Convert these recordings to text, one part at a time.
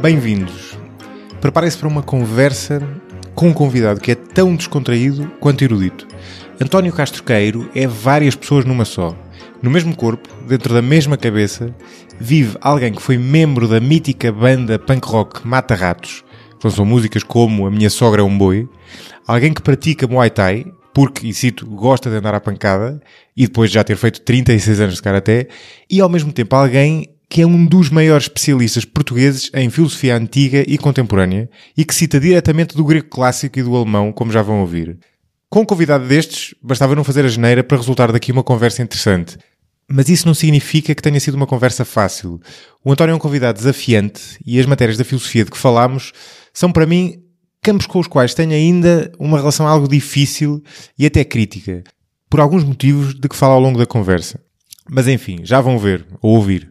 Bem-vindos. Preparem-se para uma conversa com um convidado que é tão descontraído quanto erudito. António Castro Queiro é várias pessoas numa só. No mesmo corpo, dentro da mesma cabeça, vive alguém que foi membro da mítica banda punk rock Mata Ratos, que lançou músicas como A Minha Sogra é um Boi, alguém que pratica Muay Thai, porque, e cito, gosta de andar à pancada, e depois de já ter feito 36 anos de Karaté, e ao mesmo tempo alguém que é um dos maiores especialistas portugueses em filosofia antiga e contemporânea e que cita diretamente do grego clássico e do alemão, como já vão ouvir. Com um convidado destes, bastava não fazer a geneira para resultar daqui uma conversa interessante. Mas isso não significa que tenha sido uma conversa fácil. O António é um convidado desafiante e as matérias da filosofia de que falámos são, para mim, campos com os quais tenho ainda uma relação algo difícil e até crítica, por alguns motivos de que falo ao longo da conversa. Mas enfim, já vão ver ou ouvir.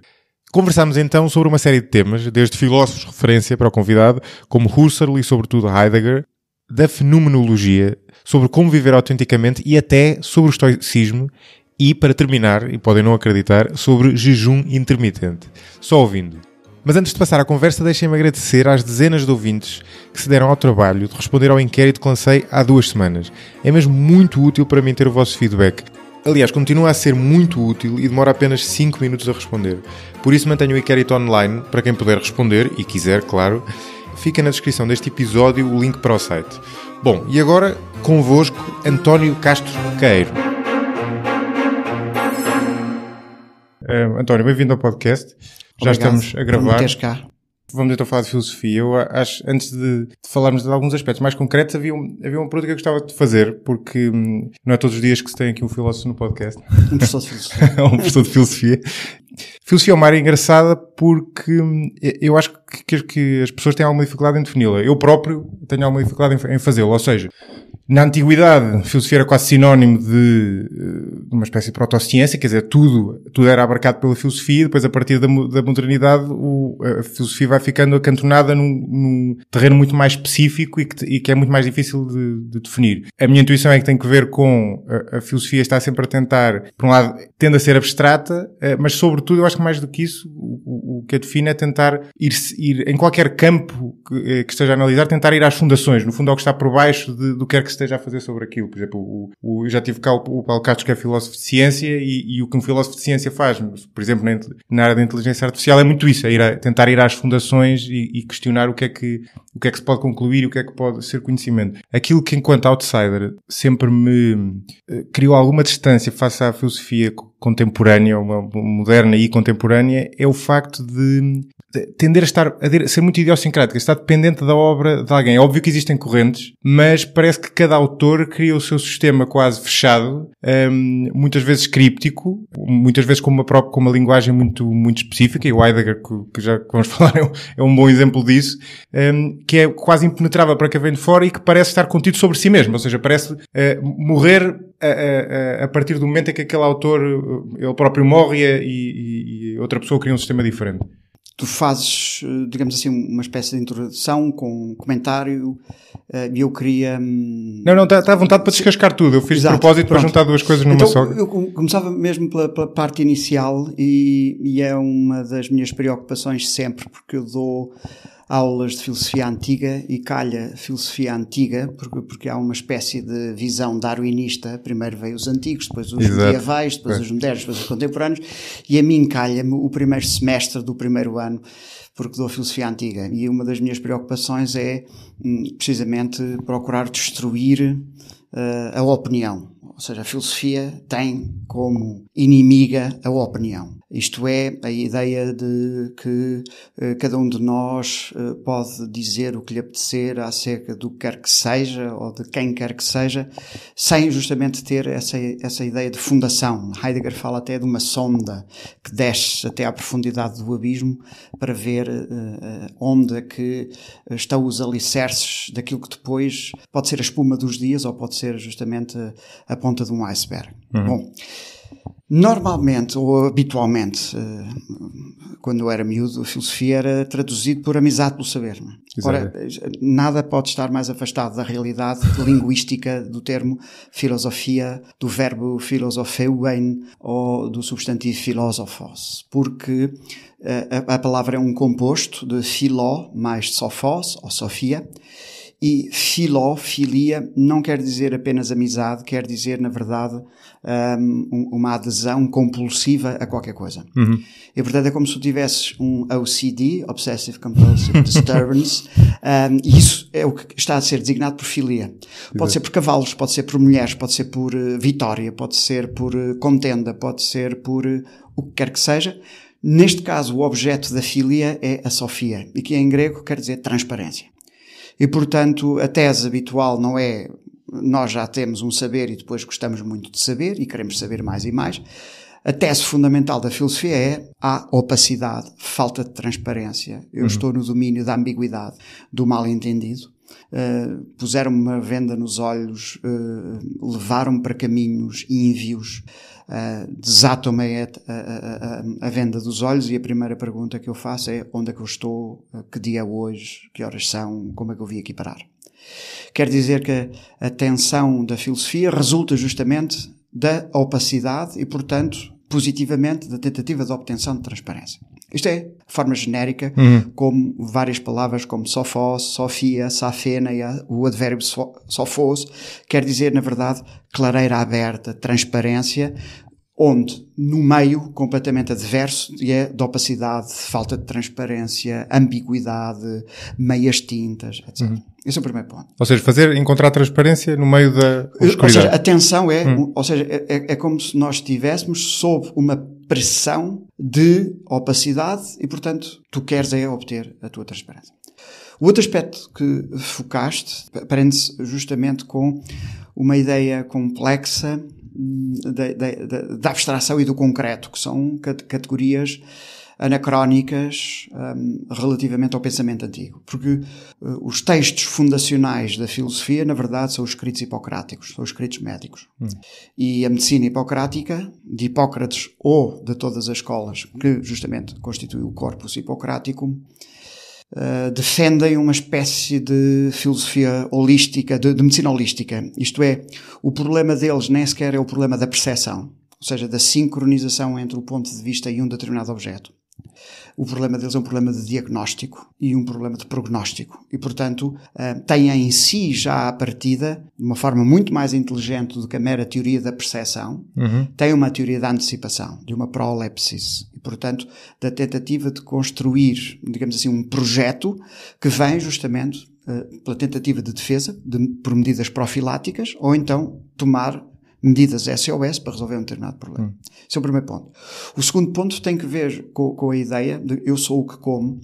Conversámos então sobre uma série de temas, desde filósofos de referência para o convidado, como Husserl e sobretudo Heidegger, da fenomenologia, sobre como viver autenticamente e até sobre o estoicismo e, para terminar, e podem não acreditar, sobre jejum intermitente. Só ouvindo. Mas antes de passar à conversa, deixem-me agradecer às dezenas de ouvintes que se deram ao trabalho de responder ao inquérito que lancei há duas semanas. É mesmo muito útil para mim ter o vosso feedback Aliás, continua a ser muito útil e demora apenas 5 minutos a responder. Por isso mantenho o inquérito online para quem puder responder e quiser, claro. Fica na descrição deste episódio o link para o site. Bom, e agora convosco António Castro Queiro. Eh, António, bem-vindo ao podcast. Já estamos a gravar. cá. Vamos então falar de filosofia. Eu acho, antes de, de falarmos de alguns aspectos mais concretos, havia, um, havia uma pergunta que eu gostava de fazer, porque hum, não é todos os dias que se tem aqui um filósofo no podcast. Um professor de filosofia. um professor de filosofia. Filosofia é uma área engraçada porque hum, eu acho que, que, as pessoas têm alguma dificuldade em defini-la. Eu próprio tenho alguma dificuldade em, em fazê la Ou seja, na antiguidade, a filosofia era quase sinónimo eh, de, uma espécie de protociência, quer dizer, tudo, tudo era abarcado pela filosofia, depois a partir da, da modernidade o, a filosofia vai ficando acantonada num, num terreno muito mais específico e que, e que é muito mais difícil de, de, definir. A minha intuição é que tem que ver com a, a, filosofia está sempre a tentar, por um lado, tende a ser abstrata, eh, mas sobretudo, eu acho que mais do que isso, o, que a define é tentar ir, ir em qualquer campo que, eh, que, esteja a analisar, tentar ir às fundações, no fundo ao é que está por baixo de, do que é que se esteja a fazer sobre aquilo. Por exemplo, o, o, eu já tive cá o, o Paulo Castro, que é filósofo de ciência, e, e, o que um filósofo de ciência faz, por exemplo, na, na área da inteligência artificial, é muito isso, é ir a, tentar ir às fundações e, e, questionar o que, é que, o que é que se pode concluir, o que é que pode ser conhecimento. Aquilo que, enquanto outsider, sempre me eh, criou alguma distância face à filosofia contemporânea, uma moderna e contemporânea, é o facto de tender a estar a ser muito idiosincrática, está dependente da obra de alguém. É óbvio que existem correntes, mas parece que cada autor cria o seu sistema quase fechado, um, muitas vezes críptico, muitas vezes com uma própria, com uma linguagem muito muito específica. E o Heidegger, que, já vamos falar, é um, é um, bom exemplo disso, um, que é quase impenetrável para quem vem de fora e que parece estar contido sobre si mesmo. Ou seja, parece uh, morrer a, eh, a, eh, a, partir do momento em que aquele autor ele próprio morre e, e, e outra pessoa cria um sistema diferente tu fazes, eh, digamos assim, uma espécie de introdução com um comentário eh, e eu queria. Hum, não, não, está tá à vontade para descascar tudo. Eu fiz Exato, de propósito pronto. para juntar duas coisas numa então, só. Eu começava mesmo pela, pela parte inicial e, e, é uma das minhas preocupações sempre, porque eu dou aulas de filosofia antiga e calha filosofia antiga, porque, porque há uma espécie de visão darwinista. Primeiro veio os antigos, depois os Exato. medievais, depois é. os modernos, depois os contemporâneos. E a mim calha-me o primeiro semestre do primeiro ano, porque dou filosofia antiga. E uma das minhas preocupações é hum, precisamente procurar destruir uh, a opinião ou seja, a filosofia tem como inimiga a opinião. Isto é, a ideia de que eh, cada um de nós eh, pode dizer o que lhe apetecer acerca do que quer que seja ou de quem quer que seja, sem justamente ter essa, essa ideia de fundação. Heidegger fala até de uma sonda que desce até à profundidade do abismo para ver eh, onde é que estão os alicerces daquilo que depois pode ser a espuma dos dias ou pode ser justamente a, a ponta de um iceberg. Uhum. Bom, normalmente ou habitualmente, eh, quando eu era miúdo, a filosofia era traduzido por amizade pelo saber. É? Ora, eh, nada pode estar mais afastado da realidade linguística do termo filosofia, do verbo filosofeuen ou do substantivo filósofos, porque eh, a, a palavra é um composto de filó mais sofos ou sofia e filó, filia, não quer dizer apenas amizade, quer dizer, na verdade, hum, um, uma adesão compulsiva a qualquer coisa. Uhum. E, portanto, é como se tu tivesses um OCD, Obsessive Compulsive Disturbance, um, e isso é o que está a ser designado por filia. Pode ser por cavalos, pode ser por mulheres, pode ser por uh, vitória, pode ser por uh, contenda, pode ser por uh, o que quer que seja. Neste caso, o objeto da filia é a Sofia, e que em grego quer dizer transparência. E, portanto, a tese habitual não é nós já temos um saber e depois gostamos muito de saber e queremos saber mais e mais. A tese fundamental da filosofia é a opacidade, falta de transparência. Eu uhum. estou no domínio da ambiguidade, do mal-entendido. Uh, puseram-me uma venda nos olhos, uh, levaram-me para caminhos e ínvios uh, ah, desatam-me é, a, ah, a, ah, a, a, venda dos olhos e a primeira pergunta que eu faço é onde é que eu estou, que dia é hoje, que horas são, como é que eu vim aqui parar. Quer dizer que a tensão da filosofia resulta justamente da opacidade e, portanto, positivamente da tentativa de obtenção de transparência. Isto é, de forma genérica, uhum. como várias palavras como sofós, sofia, safena e o advérbio sofos, quer dizer, na verdade, clareira aberta, transparência, onde, no meio, completamente adverso, e é de opacidade, falta de transparência, ambiguidade, meias tintas, etc. Uhum. Esse é o primeiro ponto. Ou seja, fazer, encontrar transparência no meio da escuridão. Ou seja, a tensão é, hum. ou seja, é, é, é, como se nós estivéssemos sob uma pressão de opacidade e, portanto, tu queres é obter a tua transparência. O outro aspecto que focaste prende-se justamente com uma ideia complexa hum, da, da abstração e do concreto, que são categorias anacrónicas um, relativamente ao pensamento antigo. Porque uh, os textos fundacionais da filosofia, na verdade, são os escritos hipocráticos, são os escritos médicos. Hum. E a medicina hipocrática, de Hipócrates ou de todas as escolas que justamente constitui o corpus hipocrático, Uh, defendem uma espécie de filosofia holística, de, de, medicina holística. Isto é, o problema deles nem sequer é o problema da percepção, ou seja, da sincronização entre o ponto de vista e um determinado objeto. O problema deles é um problema de diagnóstico e um problema de prognóstico. E, portanto, eh, têm em si já à partida, de uma forma muito mais inteligente do que a mera teoria da percepção, uhum. uma teoria da antecipação, de uma prolepsis. E, portanto, da tentativa de construir, digamos assim, um projeto que vem justamente eh, pela tentativa de defesa de, por medidas profiláticas ou então tomar medidas SOS para resolver um determinado problema. Hum. Esse é o primeiro ponto. O segundo ponto tem que ver com, com, a ideia de eu sou o que como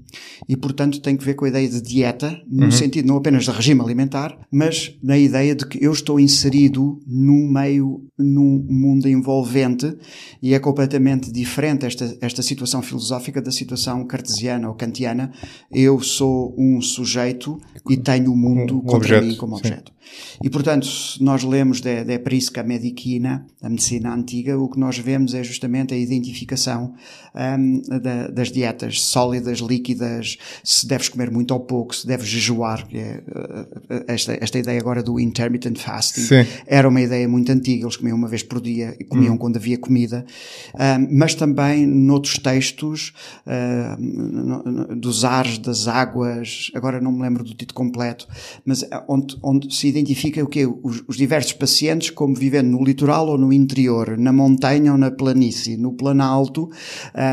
e, portanto, tem que ver com a ideia de dieta, no uhum. sentido não apenas de regime alimentar, mas na ideia de que eu estou inserido num meio, num mundo envolvente e é completamente diferente esta, esta situação filosófica da situação cartesiana ou kantiana. Eu sou um sujeito e tenho o mundo um, um contra objeto, mim como sim. objeto. E, portanto, se nós lemos da, da Prisca Medicina, a medicina antiga, o que nós vemos é justamente a identificação um, da, das dietas sólidas, líquidas, se deves comer muito ou pouco, se deves jejuar. É, eh, esta, esta ideia agora do intermittent fasting Sim. era uma ideia muito antiga, eles comiam uma vez por dia e comiam hum. quando havia comida. Um, mas também noutros textos uh, no, no, dos ares, das águas, agora não me lembro do título completo, mas é onde, onde se identifica o quê? Os, os, diversos pacientes como vivendo no litoral ou no interior, na montanha ou na planície, no planalto,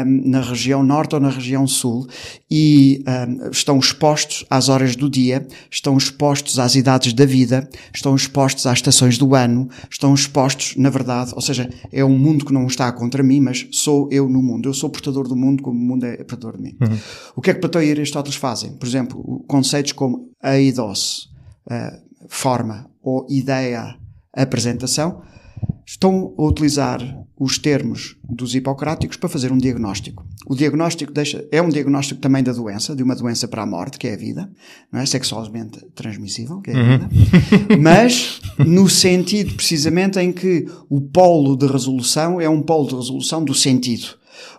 um, na região norte ou na região sul, e um, estão expostos às horas do dia, estão expostos às idades da vida, estão expostos às estações do ano, estão expostos, na verdade, ou seja, é um mundo que não está contra mim, mas sou eu no mundo. Eu sou portador do mundo como o mundo é portador de mim. Uhum. O que é que Platão e Aristóteles fazem? Por exemplo, conceitos como a uh, forma ou ideia, apresentação, estão a utilizar os termos dos hipocráticos para fazer um diagnóstico. O diagnóstico deixa, é um diagnóstico também da doença, de uma doença para a morte, que é a vida, não é? Sexualmente transmissível, que é a uhum. vida. Mas, no sentido precisamente em que o polo de resolução é um polo de resolução do sentido.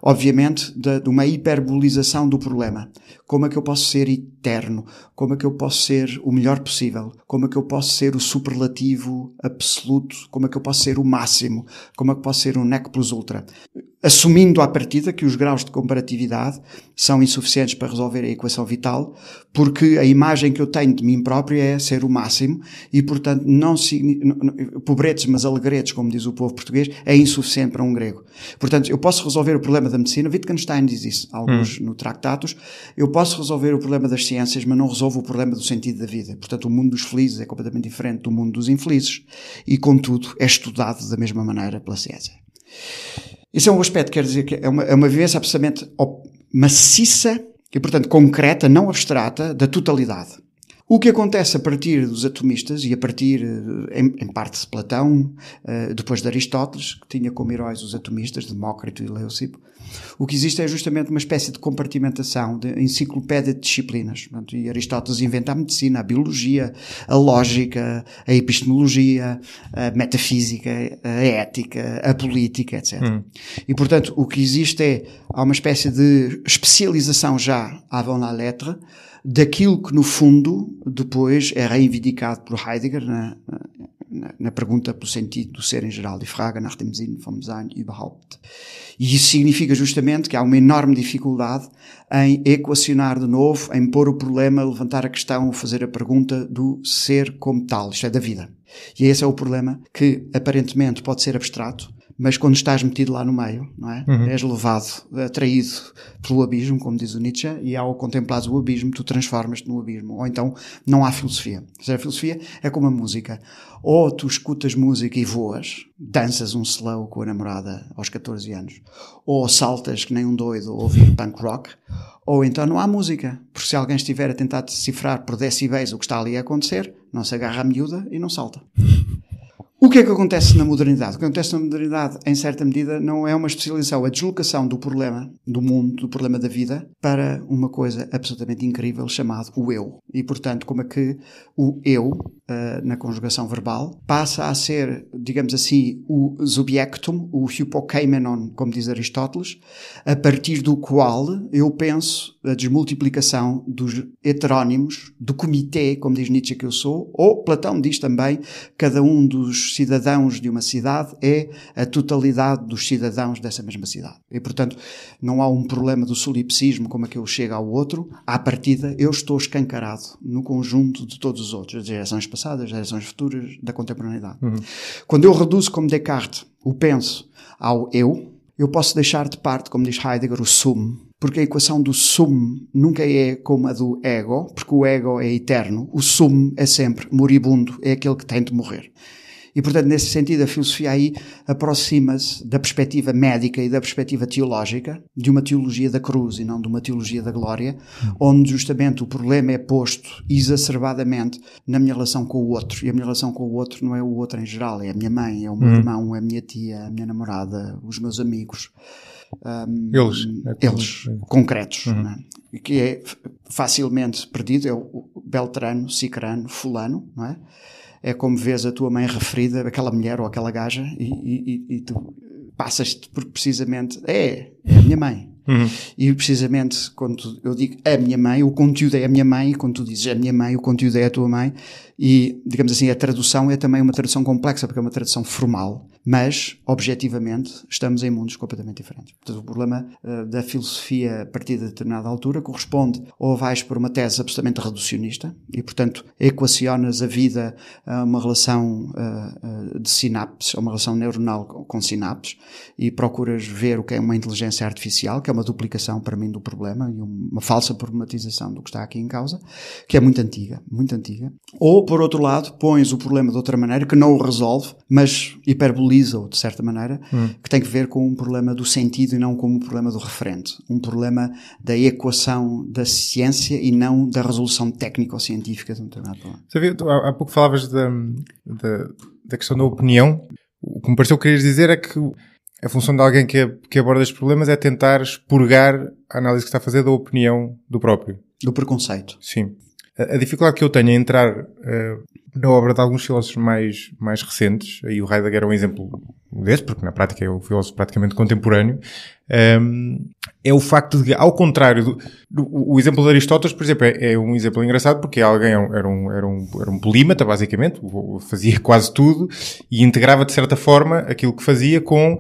Obviamente, de, de uma hiperbolização do problema. Como é que eu posso ser eterno? Como é que eu posso ser o melhor possível? Como é que eu posso ser o superlativo absoluto? Como é que eu posso ser o máximo? Como é que posso ser o nec plus ultra? Assumindo à partida que os graus de comparatividade são insuficientes para resolver a equação vital, porque a imagem que eu tenho de mim próprio é ser o máximo e, portanto, não, não pobretes, mas alegretes, como diz o povo português, é insuficiente para um grego. Portanto, eu posso resolver o problema da medicina, Wittgenstein diz isso, alguns hum. no Tractatus, eu posso resolver o problema das ciências, mas não resolvo o problema do sentido da vida. Portanto, o mundo dos felizes é completamente diferente do mundo dos infelizes e, contudo, é estudado da mesma maneira pela ciência. Isso é um aspecto, quer dizer, que é uma, é uma vivência absolutamente maciça e, portanto, concreta, não abstrata, da totalidade. O que acontece a partir dos atomistas e a partir, eh, em, em parte, de Platão, eh, depois de Aristóteles, que tinha como heróis os atomistas, Demócrito e Leucipo, o que existe é justamente uma espécie de compartimentação, de enciclopédia de disciplinas. Portanto, e Aristóteles inventa a medicina, a biologia, a lógica, a epistemologia, a metafísica, a ética, a política, etc. Hum. E, portanto, o que existe é há uma espécie de especialização já à avant la lettre, daquilo que, no fundo, depois é reivindicado por Heidegger na, na, na pergunta pelo sentido do ser em geral, de Fraga, nach dem Sinn vom Sein überhaupt. E isso significa justamente que há uma enorme dificuldade em equacionar de novo, em pôr o problema, levantar a questão, fazer a pergunta do ser como tal, isto é, da vida. E esse é o problema que aparentemente pode ser abstrato, mas quando estás metido lá no meio, não é? Uhum. És levado, atraído pelo abismo, como diz o Nietzsche, e ao contemplares o abismo, tu transformas-te no abismo. Ou então, não há filosofia. Seja, a é filosofia é como a música. Ou tu escutas música e voas, danças um slow com a namorada aos 14 anos, ou saltas que nem um doido ouvir punk rock, ou então não há música, porque se alguém estiver a tentar decifrar por decibéis o que está ali a acontecer, não se agarra a miúda e não salta. O que é que acontece na modernidade? O que acontece na modernidade, em certa medida, não é uma especialização, é a deslocação do problema do mundo, do problema da vida, para uma coisa absolutamente incrível chamado o eu. E, portanto, como é que o eu, eh, na conjugação verbal, passa a ser, digamos assim, o subjectum, o hypokeimenon, como diz Aristóteles, a partir do qual eu penso a desmultiplicação dos heterónimos, do comitê, como diz Nietzsche que eu sou, ou Platão diz também, cada um dos cidadãos de uma cidade é a totalidade dos cidadãos dessa mesma cidade. E, portanto, não há um problema do solipsismo, como é que eu chego ao outro. À partida, eu estou escancarado no conjunto de todos os outros, das gerações passadas, das gerações futuras, da contemporaneidade. Uhum. Quando eu reduzo, como Descartes, o penso ao eu, eu posso deixar de parte, como diz Heidegger, o sum, porque a equação do sum nunca é como a do ego, porque o ego é eterno, o sum é sempre moribundo, é aquele que tem de morrer. E, portanto, nesse sentido, a filosofia aí aproxima-se da perspectiva médica e da perspectiva teológica, de uma teologia da cruz e não de uma teologia da glória, onde justamente o problema é posto exacerbadamente na minha relação com o outro. E a minha relação com o outro não é o outro em geral, é a minha mãe, é o meu uhum. irmão, é a minha tia, a minha namorada, os meus amigos. Um, eles, é eles é. concretos, uhum. É? que é facilmente perdido, é o Beltrano, Cicrano, Fulano, não é? é como vês a tua mãe referida, aquela mulher ou aquela gaja, e, e, e tu passas-te por precisamente, é, é a minha mãe. Uhum. E precisamente quando eu digo é a minha mãe, o conteúdo é a minha mãe, e quando tu dizes é a minha mãe, o conteúdo é a tua mãe, e digamos assim, a tradução é também uma tradução complexa, porque é uma tradução formal, mas objetivamente estamos em mundos completamente diferentes. Portanto, o problema uh, da filosofia a partir de determinada altura corresponde ou vais por uma tese absolutamente reducionista e, portanto, equacionas a vida a uma relação uh, de sinapses, a uma relação neuronal com sinapses e procuras ver o que é uma inteligência artificial, que é uma duplicação para mim do problema e uma falsa problematização do que está aqui em causa, que é muito antiga, muito antiga. Ou, por outro lado, pões o problema de outra maneira que não o resolve, mas hiperboliza monopoliza-o, de certa maneira, hum. que tem que ver com um problema do sentido e não com um problema do referente. Um problema da equação da ciência e não da resolução técnico-científica de um determinado problema. Sabia, tu, há, há pouco falavas da, da, da questão da opinião. O que me pareceu que querias dizer é que a função de alguém que, que aborda estes problemas é tentar expurgar a análise que está a fazer da opinião do próprio. Do preconceito. Sim. A, dificuldade que eu tenho a entrar uh, na obra de alguns filósofos mais, mais recentes, e o Heidegger é um exemplo desse, porque na prática é um filósofo praticamente contemporâneo, um, ehm, é o facto de que, ao contrário do, do o exemplo de Aristóteles, por exemplo, é, é, um exemplo engraçado porque alguém era é um, era um, era um, era um polímata, basicamente, fazia quase tudo e integrava de certa forma aquilo que fazia com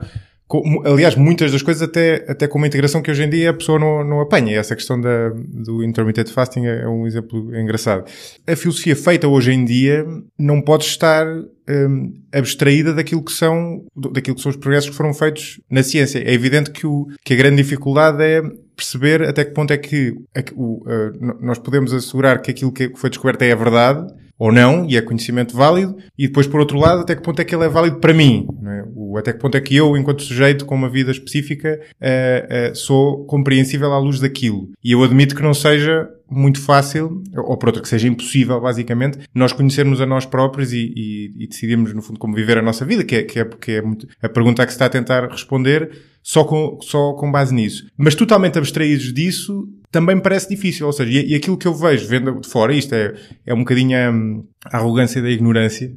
aliás, muitas das coisas até, até com uma integração que hoje em dia a pessoa não, não apanha. Essa questão da, do intermittent fasting é, é, um exemplo engraçado. A filosofia feita hoje em dia não pode estar um, abstraída daquilo que são daquilo que são os progressos que foram feitos na ciência. É evidente que, o, que a grande dificuldade é perceber até que ponto é que é o, eh, nós podemos assegurar que aquilo que foi descoberto é a verdade, ou não, e é conhecimento válido, e depois, por outro lado, até que ponto é que ele é válido para mim? É? o, até que ponto é que eu, enquanto sujeito com uma vida específica, uh, uh, sou compreensível à luz daquilo? E eu admito que não seja muito fácil, ou por outra que seja impossível, basicamente, nós conhecermos a nós próprios e, e, e decidirmos, no fundo, como viver a nossa vida, que é, que é, que é muito, a pergunta que se está a tentar responder só com, só com base nisso. Mas totalmente abstraídos disso, também me parece difícil. Ou seja, e, e aquilo que eu vejo, vendo de fora, isto é, é um bocadinho a, a arrogância da ignorância,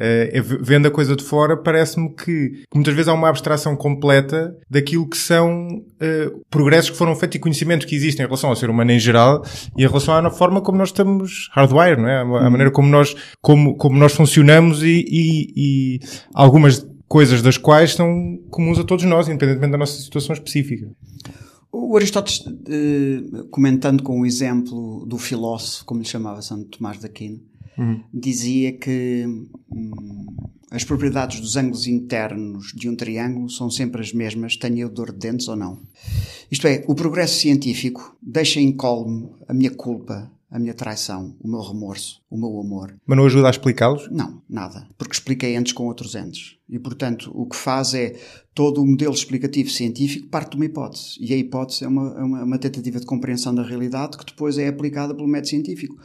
Uh, vendo a coisa de fora, parece-me que, que, muitas vezes há uma abstração completa daquilo que são uh, progressos que foram feitos e conhecimento que existem em relação ao ser humano em geral e em relação à forma como nós estamos hardware, não é? A, a uhum. maneira como nós, como, como nós funcionamos e, e, e algumas coisas das quais são comuns a todos nós, independentemente da nossa situação específica. O Aristóteles, comentando com o exemplo do filósofo, como lhe chamava Santo Tomás de Aquino, uhum. dizia que hum, as propriedades dos ângulos internos de um triângulo são sempre as mesmas, tenha eu dor de dentes ou não. Isto é, o progresso científico deixa incólume a minha culpa, a minha traição, o meu remorso, o meu amor. Mas não ajuda a explicá-los? Não, nada. Porque expliquei antes com outros entes. E, portanto, o que faz é todo o modelo explicativo científico parte de uma hipótese. E a hipótese é uma, é uma, uma, tentativa de compreensão da realidade que depois é aplicada pelo método científico.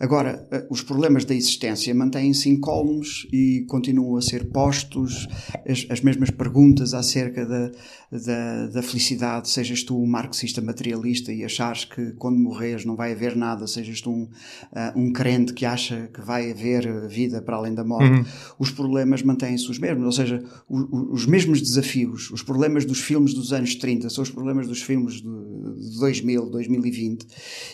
Agora, eh, os problemas da existência mantêm-se incólumes e continuam a ser postos, as, as mesmas perguntas acerca da, da, da, felicidade, sejas tu um marxista materialista e achares que quando morres não vai haver nada, sejas tu um, uh, um crente que acha que vai haver vida para além da morte, uhum. os problemas mantêm-se os mesmos, ou seja, o, o, os mesmos desafios os problemas dos filmes dos anos 30 são os problemas dos filmes de 2000, 2020,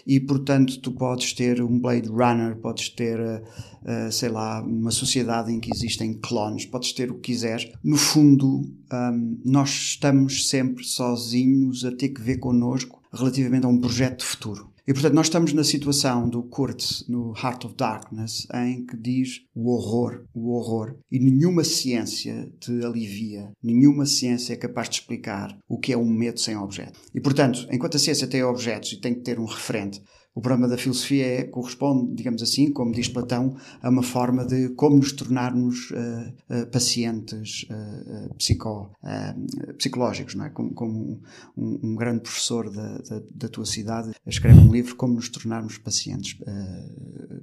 e portanto tu podes ter um Blade Runner, podes ter, uh, sei lá, uma sociedade em que existem clones, podes ter o que quiseres. No fundo, um, nós estamos sempre sozinhos a ter que ver connosco relativamente a um projeto de futuro. E portanto, nós estamos na situação do Kurtz no Heart of Darkness, em que diz o horror, o horror, e nenhuma ciência te alivia, nenhuma ciência é capaz de explicar o que é um medo sem objeto. E portanto, enquanto a ciência tem objetos e tem que ter um referente, o problema da filosofia é, corresponde, digamos assim, como diz Platão, a uma forma de como nos tornarmos uh, uh, pacientes uh, psico, psicológicos, não é? Como, como um, um, grande professor da, da, da, tua cidade escreve um livro como nos tornarmos pacientes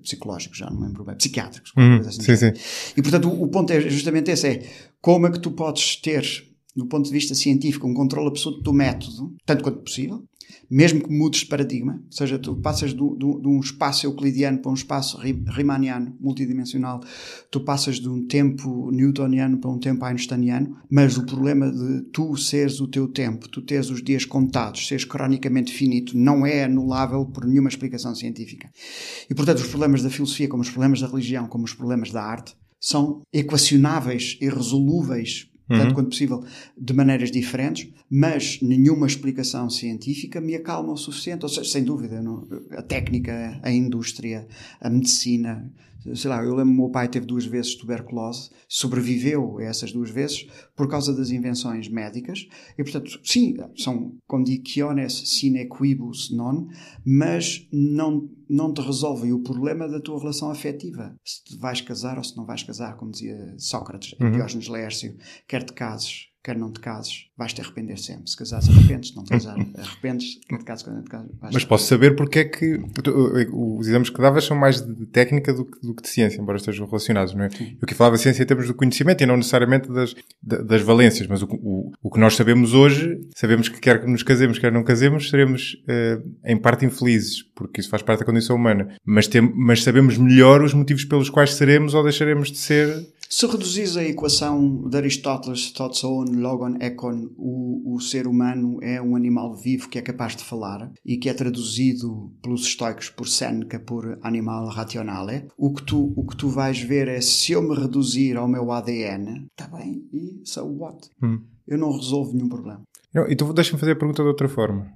psicológicos, já não me lembro bem, psiquiátricos. Hum, assim sim, sim. E portanto o, o ponto é justamente esse, é como é que tu podes ter do ponto de vista científico, um controle absoluto do método, tanto quanto possível, mesmo que mudes de paradigma, ou seja, tu passas de um espaço euclidiano para um espaço riemanniano, multidimensional, tu passas de um tempo newtoniano para um tempo einsteiniano, mas o problema de tu seres o teu tempo, tu teres os dias contados, seres cronicamente finito, não é anulável por nenhuma explicação científica. E, portanto, os problemas da filosofia, como os problemas da religião, como os problemas da arte, são equacionáveis e resolúveis uhum. tanto quanto possível, de maneiras diferentes, mas nenhuma explicação científica me acalma o suficiente. Ou seja, sem dúvida, não, a técnica, a indústria, a medicina, sei lá, eu lembro que o meu pai teve duas vezes tuberculose, sobreviveu a essas duas vezes por causa das invenções médicas, e portanto, sim, são condiciones é sine quibus non, mas não, não te resolvem o problema da tua relação afetiva. Se te vais casar ou se não vais casar, como dizia Sócrates, é uhum. Diógenes Lércio, quer te cases, quer não te cases, vais te arrepender sempre. Se casares, arrependes. Se não te casares, arrependes. Não te cases, quando não te cases, vais Mas posso saber porque é que eh, os exames que davas são mais de técnica do que, do que de ciência, embora estejam relacionados, não é? Sim. Eu que falava ciência em termos do conhecimento e não necessariamente das, das valências, mas o, o, o que nós sabemos hoje, sabemos que quer que nos casemos, quer não casemos, seremos uh, em parte infelizes, porque isso faz parte da condição humana. Mas, tem, mas sabemos melhor os motivos pelos quais seremos ou deixaremos de ser se reduzis a equação de Aristóteles, thoughts logon, econ, o, o ser humano é um animal vivo que é capaz de falar e que é traduzido pelos estoicos por Seneca por animal rationale, é? o que tu, o que tu vais ver é se eu me reduzir ao meu ADN, está bem, e so what? Hum. Eu não resolvo nenhum problema. Não, então deixa-me fazer a pergunta de outra forma.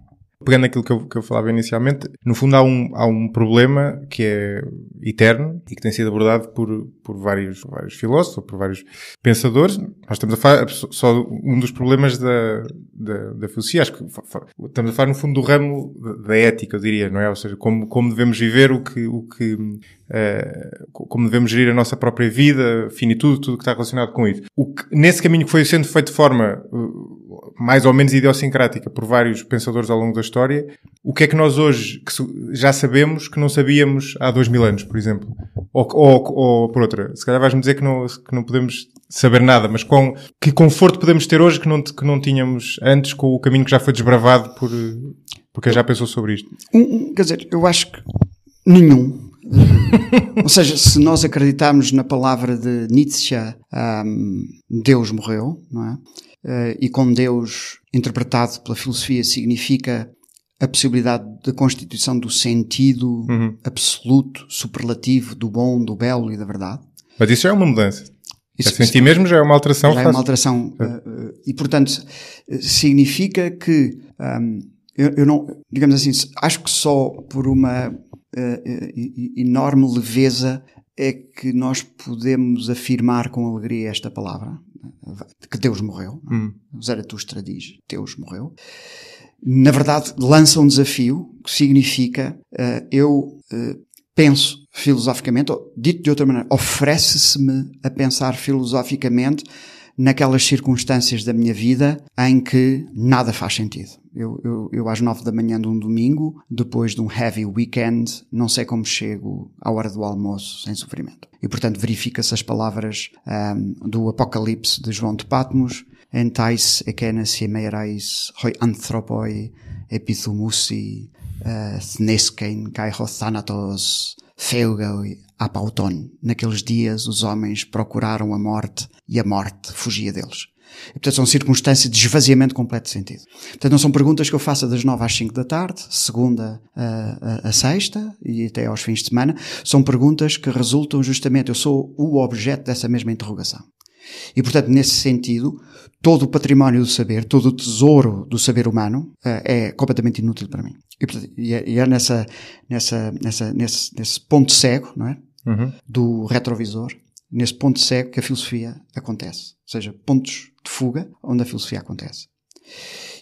Pegando aquilo que eu, que eu falava inicialmente, no fundo há um, há um problema que é eterno e que tem sido abordado por, por vários, vários filósofos, por vários pensadores. Nós estamos a falar só um dos problemas da, da, da filosofia. Acho que estamos a falar, no fundo, do ramo da ética, eu diria, não é? Ou seja, como, como devemos viver o que, o que, uh, como devemos gerir a nossa própria vida, finitude, tudo que está relacionado com isso. O que, nesse caminho que foi sendo feito de forma uh, mais ou menos idiosincrática por vários pensadores ao longo da história, o que é que nós hoje que já sabemos que não sabíamos há dois mil anos, por exemplo? Ou, ou, ou por outra, se calhar vais-me dizer que não, que não podemos saber nada, mas com, que conforto podemos ter hoje que não, que não tínhamos antes com o caminho que já foi desbravado por, por quem já pensou sobre isto? Um, quer dizer, eu acho que nenhum. Ou seja, se nós acreditarmos na palavra de Nietzsche, ah, um, Deus morreu, não é? Eh, e com Deus interpretado pela filosofia significa a possibilidade da constituição do sentido uhum. absoluto, superlativo, do bom, do belo e da verdade. Mas isso já é uma mudança. Isso, assim, isso mesmo já é uma alteração. Já é uma alteração. É. Eh, eh, e, portanto, significa que um, eu, eu, não, digamos assim, acho que só por uma uh, enorme leveza é que nós podemos afirmar com alegria esta palavra que Deus morreu. É? Hum. Zaratustra diz: Deus morreu. Na verdade, lança um desafio que significa uh, eu uh, penso filosoficamente, ou, dito de outra maneira, oferece-se-me a pensar filosoficamente naquelas circunstâncias da minha vida em que nada faz sentido. Eu, eu, eu às nove da manhã de um domingo, depois de um heavy weekend, não sei como chego à hora do almoço sem sofrimento. E portanto verifica-se as palavras um, ehm, do Apocalipse de João de Patmos, entais ekenas himerais hoi anthropoi epithumusi thnesken eh, kaiho feugoi apauton. Naqueles dias os homens procuraram a morte e a morte fugia deles. E, portanto, são circunstâncias de esvaziamento completo de sentido. Portanto, não são perguntas que eu faça das nove às cinco da tarde, segunda a, eh, a, eh, a sexta e até aos fins de semana. São perguntas que resultam justamente, eu sou o objeto dessa mesma interrogação. E, portanto, nesse sentido, todo o património do saber, todo o tesouro do saber humano eh, é completamente inútil para mim. E, portanto, e é, e é nessa, nessa, nessa, nesse, nesse ponto cego, não é? Uhum. Do retrovisor, nesse ponto cego que a filosofia acontece. Ou seja, pontos de fuga onde a filosofia acontece.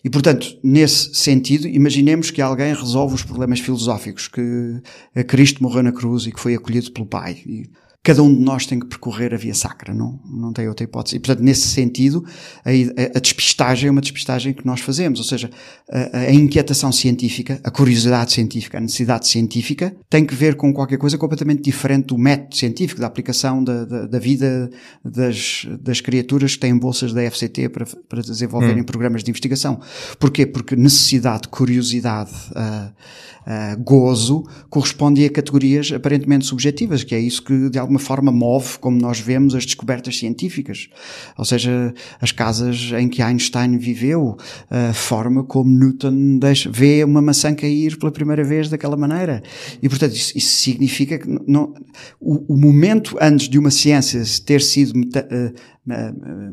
E, portanto, nesse sentido, imaginemos que alguém resolve os problemas filosóficos, que Cristo morreu na cruz e que foi acolhido pelo Pai. E cada um de nós tem que percorrer a via sacra, não, não tem outra hipótese. E, portanto, nesse sentido, a, a despistagem é uma despistagem que nós fazemos, ou seja, a, a, inquietação científica, a curiosidade científica, a necessidade científica tem que ver com qualquer coisa completamente diferente do método científico, da aplicação da, da, da vida das, das criaturas que têm bolsas da FCT para, para desenvolverem hum. programas de investigação. Porquê? Porque necessidade, curiosidade, uh, uh, gozo correspondem a categorias aparentemente subjetivas, que é isso que de alguma alguma forma move, como nós vemos, as descobertas científicas. Ou seja, as casas em que Einstein viveu, a forma como Newton deixa, vê uma maçã cair pela primeira vez daquela maneira. E, portanto, isso, isso significa que não, o, o, momento antes de uma ciência ter sido meta, uh,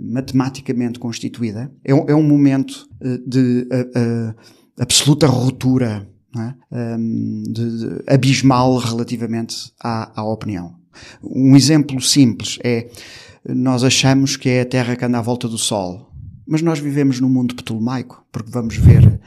matematicamente constituída é, é um momento eh, de uh, uh, absoluta ruptura. É? Um, ehm, de, de, abismal relativamente à, à opinião. Um exemplo simples é nós achamos que é a Terra que anda à volta do Sol. Mas nós vivemos num mundo ptolomaico, porque vamos ver uh,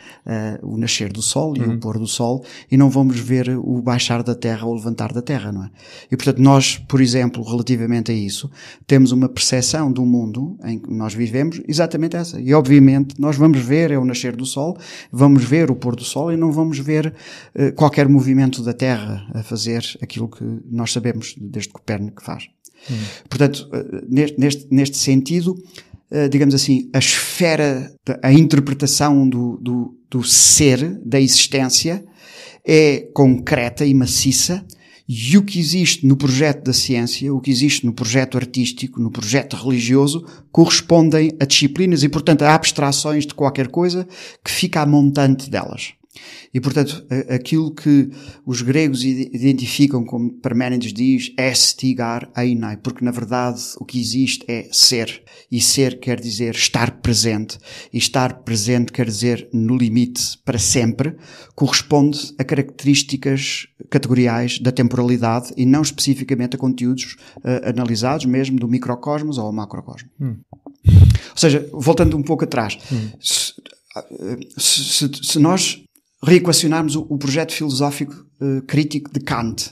o nascer do sol e uhum. o pôr do sol e não vamos ver o baixar da terra ou o levantar da terra, não é? E portanto, nós, por exemplo, relativamente a isso, temos uma percepção do mundo em que nós vivemos exatamente essa. E obviamente, nós vamos ver é o nascer do sol, vamos ver o pôr do sol e não vamos ver uh, qualquer movimento da terra a fazer aquilo que nós sabemos desde Copérnico que faz. Uhum. Portanto, eh, neste, neste, neste, sentido, eh, digamos assim, a esfera, a interpretação do, do, do ser, da existência, é concreta e maciça, e o que existe no projeto da ciência, o que existe no projeto artístico, no projeto religioso, correspondem a disciplinas e, portanto, a abstrações de qualquer coisa que fica a montante delas. E, portanto, aquilo que os gregos identificam como Parmenides diz é estigar einai, porque na verdade o que existe é ser. E ser quer dizer estar presente. E estar presente quer dizer no limite, para sempre, corresponde a características categoriais da temporalidade e não especificamente a conteúdos uh, analisados, mesmo do microcosmos ou ao macrocosmos. Hum. Ou seja, voltando um pouco atrás, hum. se, eh, se, se nós reequacionarmos o, o projeto filosófico uh, crítico de Kant,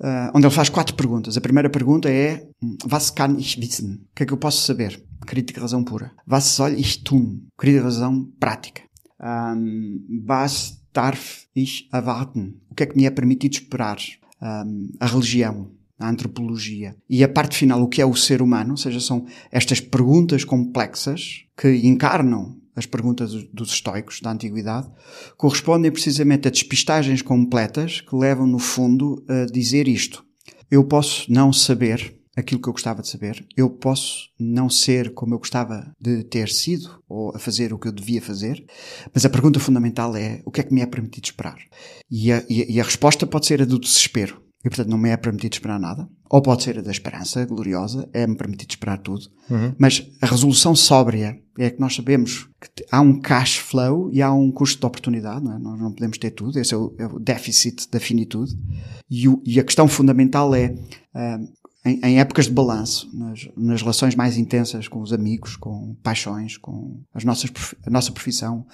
uh, onde ele faz quatro perguntas. A primeira pergunta é: Was kann ich wissen? O que é que eu posso saber? Crítica razão pura. Was soll ich tun? Crítica razão prática. Um, was darf ich erwarten? O que é que me é permitido esperar? Um, a religião, a antropologia. E a parte final, o que é o ser humano? Ou seja, são estas perguntas complexas que encarnam as perguntas dos estoicos da antiguidade, correspondem precisamente a despistagens completas que levam, no fundo, a dizer isto. Eu posso não saber aquilo que eu gostava de saber, eu posso não ser como eu gostava de ter sido ou a fazer o que eu devia fazer, mas a pergunta fundamental é o que é que me é permitido esperar? E a, e a resposta pode ser a do desespero. E portanto não me é permitido esperar nada. Ou pode ser a da esperança gloriosa, é-me permitido esperar tudo. Uhum. Mas a resolução sóbria é que nós sabemos que há um cash flow e há um custo de oportunidade, não é? Nós não podemos ter tudo, esse é o, é o déficit da finitude. E, o, e, a questão fundamental é, ah, em, em, épocas de balanço, nas, nas, relações mais intensas com os amigos, com paixões, com as nossas, a nossa profissão,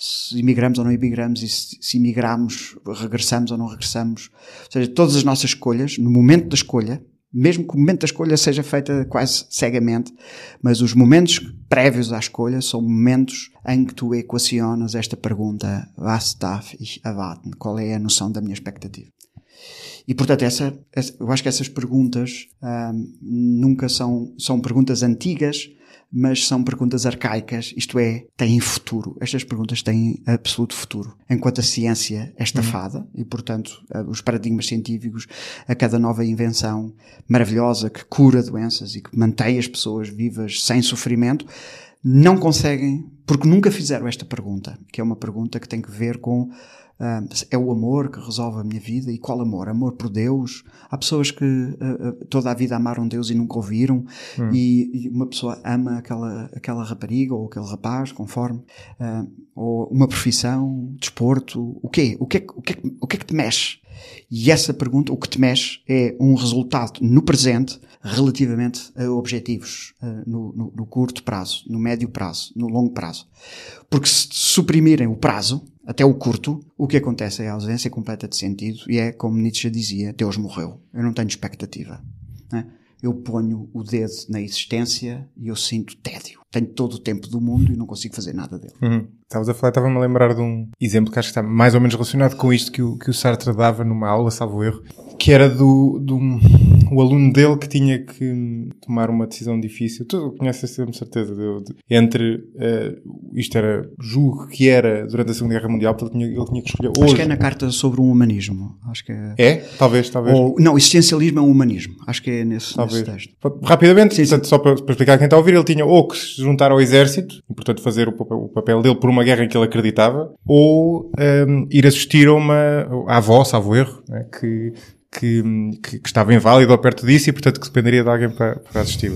se imigramos ou não imigramos, e se, imigramos, regressamos ou não regressamos. Ou seja, todas as nossas escolhas, no momento da escolha, mesmo que o momento da escolha seja feita quase cegamente, mas os momentos prévios à escolha são momentos em que tu equacionas esta pergunta Was darf ich erwarten? Qual é a noção da minha expectativa? E portanto, essa, eu acho que essas perguntas ah, nunca são, são perguntas antigas, mas são perguntas arcaicas, isto é, têm futuro. Estas perguntas têm absoluto futuro. Enquanto a ciência é uhum. estafada, uhum. e portanto, os paradigmas científicos, a cada nova invenção maravilhosa que cura doenças e que mantém as pessoas vivas sem sofrimento, não conseguem, porque nunca fizeram esta pergunta, que é uma pergunta que tem que ver com ah, é o amor que resolve a minha vida. E qual amor? Amor por Deus? Há pessoas que ah, ah, toda a vida amaram Deus e nunca ouviram, hum. e, uma pessoa ama aquela, aquela rapariga ou aquele rapaz, conforme, ou uma profissão, desporto, o quê? O que, é, o, é que o que é que te mexe? E essa pergunta, o que te mexe, é um resultado no presente relativamente a objetivos no, no, no curto prazo, no médio prazo, no longo prazo. Porque se suprimirem o prazo, até o curto, o que acontece é a ausência completa de sentido e é, como Nietzsche dizia, Deus morreu. Eu não tenho expectativa. Né? Eu ponho o dedo na existência e eu sinto tédio. Tenho todo o tempo do mundo e não consigo fazer nada dele. Uhum. Estavas a falar, estava-me a lembrar de um exemplo que acho que está mais ou menos relacionado com isto que o, que o Sartre dava numa aula, salvo erro, que era do, do o aluno dele que tinha que tomar uma decisão difícil. Tu conheces a certeza. De, de, entre uh, isto era, julgo que era durante a Segunda Guerra Mundial, portanto tinha, ele tinha que escolher. Acho que é na carta sobre o humanismo. Acho que é. é? Talvez, talvez. Ou, não, existencialismo é um humanismo. Acho que é nesse, talvez. nesse texto. Rapidamente, sim, portanto, sim. só para, para, explicar quem está a ouvir, ele tinha ou que se juntar ao exército, e portanto fazer o, o papel dele por uma guerra em que ele acreditava, ou um, ehm, ir assistir a uma. à avó, salvo erro, né, que que, que, que, estava inválido perto disso e, portanto, que dependeria de alguém para, para assistir.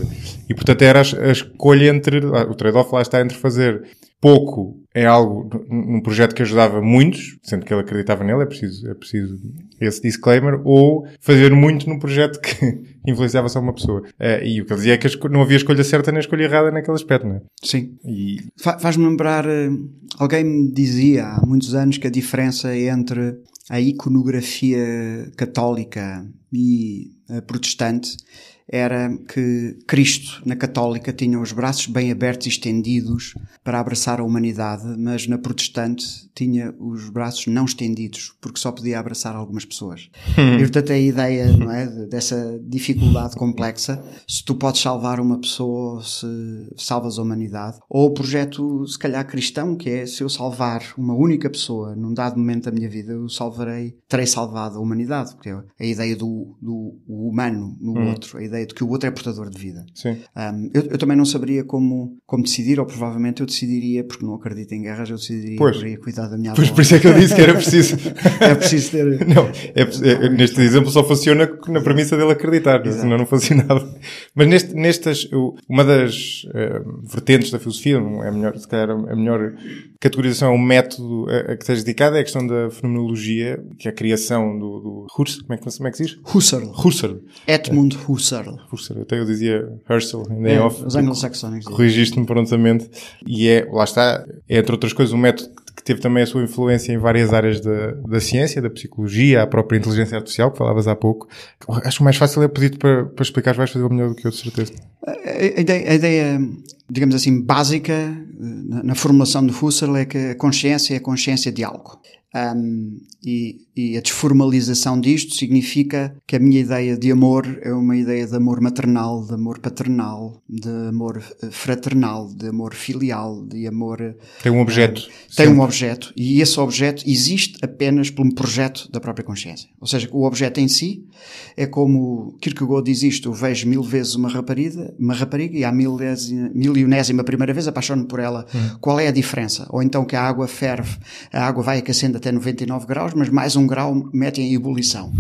E, portanto, era a, a escolha entre. O trade-off lá está entre fazer pouco é algo, num projeto que ajudava muitos, sendo que ele acreditava nele, é preciso, é preciso esse disclaimer, ou fazer muito num projeto que influenciava só uma pessoa. Eh, e o que ele dizia é que não havia escolha certa nem escolha errada naquele aspecto, não é? Sim. E... Fa Faz-me lembrar, eh, alguém me dizia há muitos anos que a diferença entre a iconografia católica e eh, protestante era que Cristo, na católica, tinha os braços bem abertos e estendidos para abraçar a humanidade, mas na protestante tinha os braços não estendidos, porque só podia abraçar algumas pessoas. Hum. E portanto a ideia não é, dessa dificuldade complexa, se tu podes salvar uma pessoa, se salvas a humanidade, ou o projeto, se calhar, cristão, que é se eu salvar uma única pessoa num dado momento da minha vida, eu salvarei, terei salvado a humanidade, porque é a ideia do, do humano no hum. outro, a ideia ideia de que o outro é portador de vida. Sim. Um, eu, eu, também não saberia como, como decidir, ou provavelmente eu decidiria, porque não acredito em guerras, eu decidiria pois. cuidar da minha avó. por isso é que eu disse que era preciso. é preciso ter. Não, é, é, é, neste exemplo só funciona na premissa dele acreditar, é? Exato. senão não funcionava. Mas neste, nestas, uma das uh, vertentes da filosofia, é melhor, se calhar a melhor categorização, é método a, que seja dedicado, é a questão da fenomenologia, que é a criação do, do Husserl, como é que, como é que se diz? Husserl. Husserl. Edmund Husserl. Husserl. Husserl, até eu dizia Herschel, ainda é, off. Os anglo-saxónicos. Corrigiste-me prontamente. E é, lá está, é entre outras coisas, um método que teve também a sua influência em várias áreas da, da ciência, da psicologia, a própria inteligência artificial, que falavas há pouco. Acho que o mais fácil é pedir para, para explicar, vais fazer melhor do que eu, de certeza. A ideia, a ideia, digamos assim, básica eh, na, na formulação de Husserl é que a consciência é a consciência de algo. Um, e, e, a desformalização disto significa que a minha ideia de amor é uma ideia de amor maternal, de amor paternal, de amor eh, fraternal, de amor filial, de amor. Tem um objeto. Uh, tem um objeto e esse objeto existe apenas por um projeto da própria consciência. Ou seja, o objeto em si é como Kierkegaard diz isto: eu vejo mil vezes uma rapariga, uma rapariga e à milionésima primeira vez apaixono por ela. Hum. Qual é a diferença? Ou então que a água ferve, a água vai aquecendo até 99 graus, mas mais um grau mete em ebulição.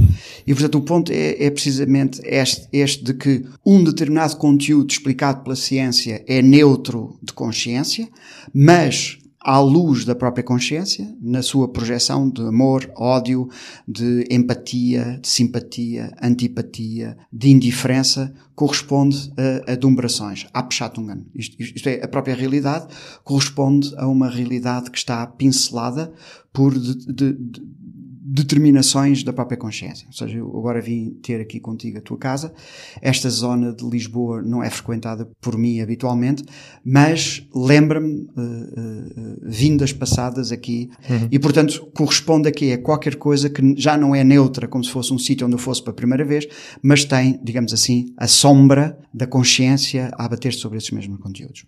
E portanto o ponto é, é precisamente este, este de que um determinado conteúdo explicado pela ciência é neutro de consciência, mas à luz da própria consciência, na sua projeção de amor, ódio, de empatia, de simpatia, antipatia, de indiferença, corresponde a, a dumbrações, a Pschattungen. Isto, isto é, a própria realidade corresponde a uma realidade que está pincelada por de, de, de determinações da própria consciência. Ou seja, eu agora vim ter aqui contigo a tua casa. Esta zona de Lisboa não é frequentada por mim habitualmente, mas lembra-me uh, uh, vindas passadas aqui uhum. e, portanto, corresponde aqui a qualquer coisa que já não é neutra, como se fosse um sítio onde eu fosse pela primeira vez, mas tem, digamos assim, a sombra da consciência a bater sobre esses mesmos conteúdos.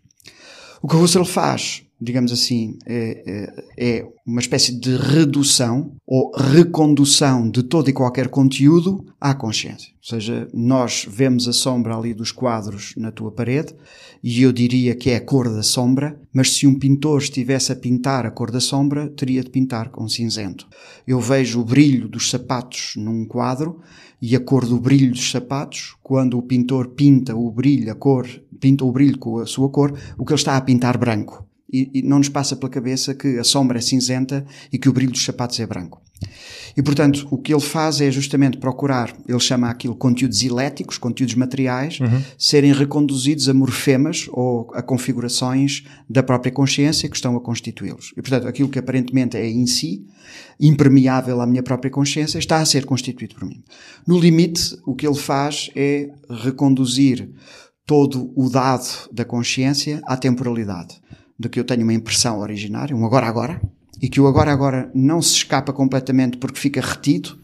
O que Russell faz digamos assim, é, é, é, uma espécie de redução ou recondução de todo e qualquer conteúdo à consciência. Ou seja, nós vemos a sombra ali dos quadros na tua parede e eu diria que é a cor da sombra, mas se um pintor estivesse a pintar a cor da sombra, teria de pintar com cinzento. Eu vejo o brilho dos sapatos num quadro e a cor do brilho dos sapatos, quando o pintor pinta o brilho, a cor, pinta o brilho com a sua cor, o que ele está a pintar branco e, e, não nos passa pela cabeça que a sombra é cinzenta e que o brilho dos sapatos é branco. E portanto, o que ele faz é justamente procurar, ele chama aquilo conteúdos iléticos, conteúdos materiais, uhum. serem reconduzidos a morfemas ou a configurações da própria consciência que estão a constituí-los. E portanto, aquilo que aparentemente é em si, impermeável à minha própria consciência, está a ser constituído por mim. No limite, o que ele faz é reconduzir todo o dado da consciência à temporalidade do que eu tenho uma impressão originária, um agora-agora, e que o agora agora não se escapa completamente porque fica retido,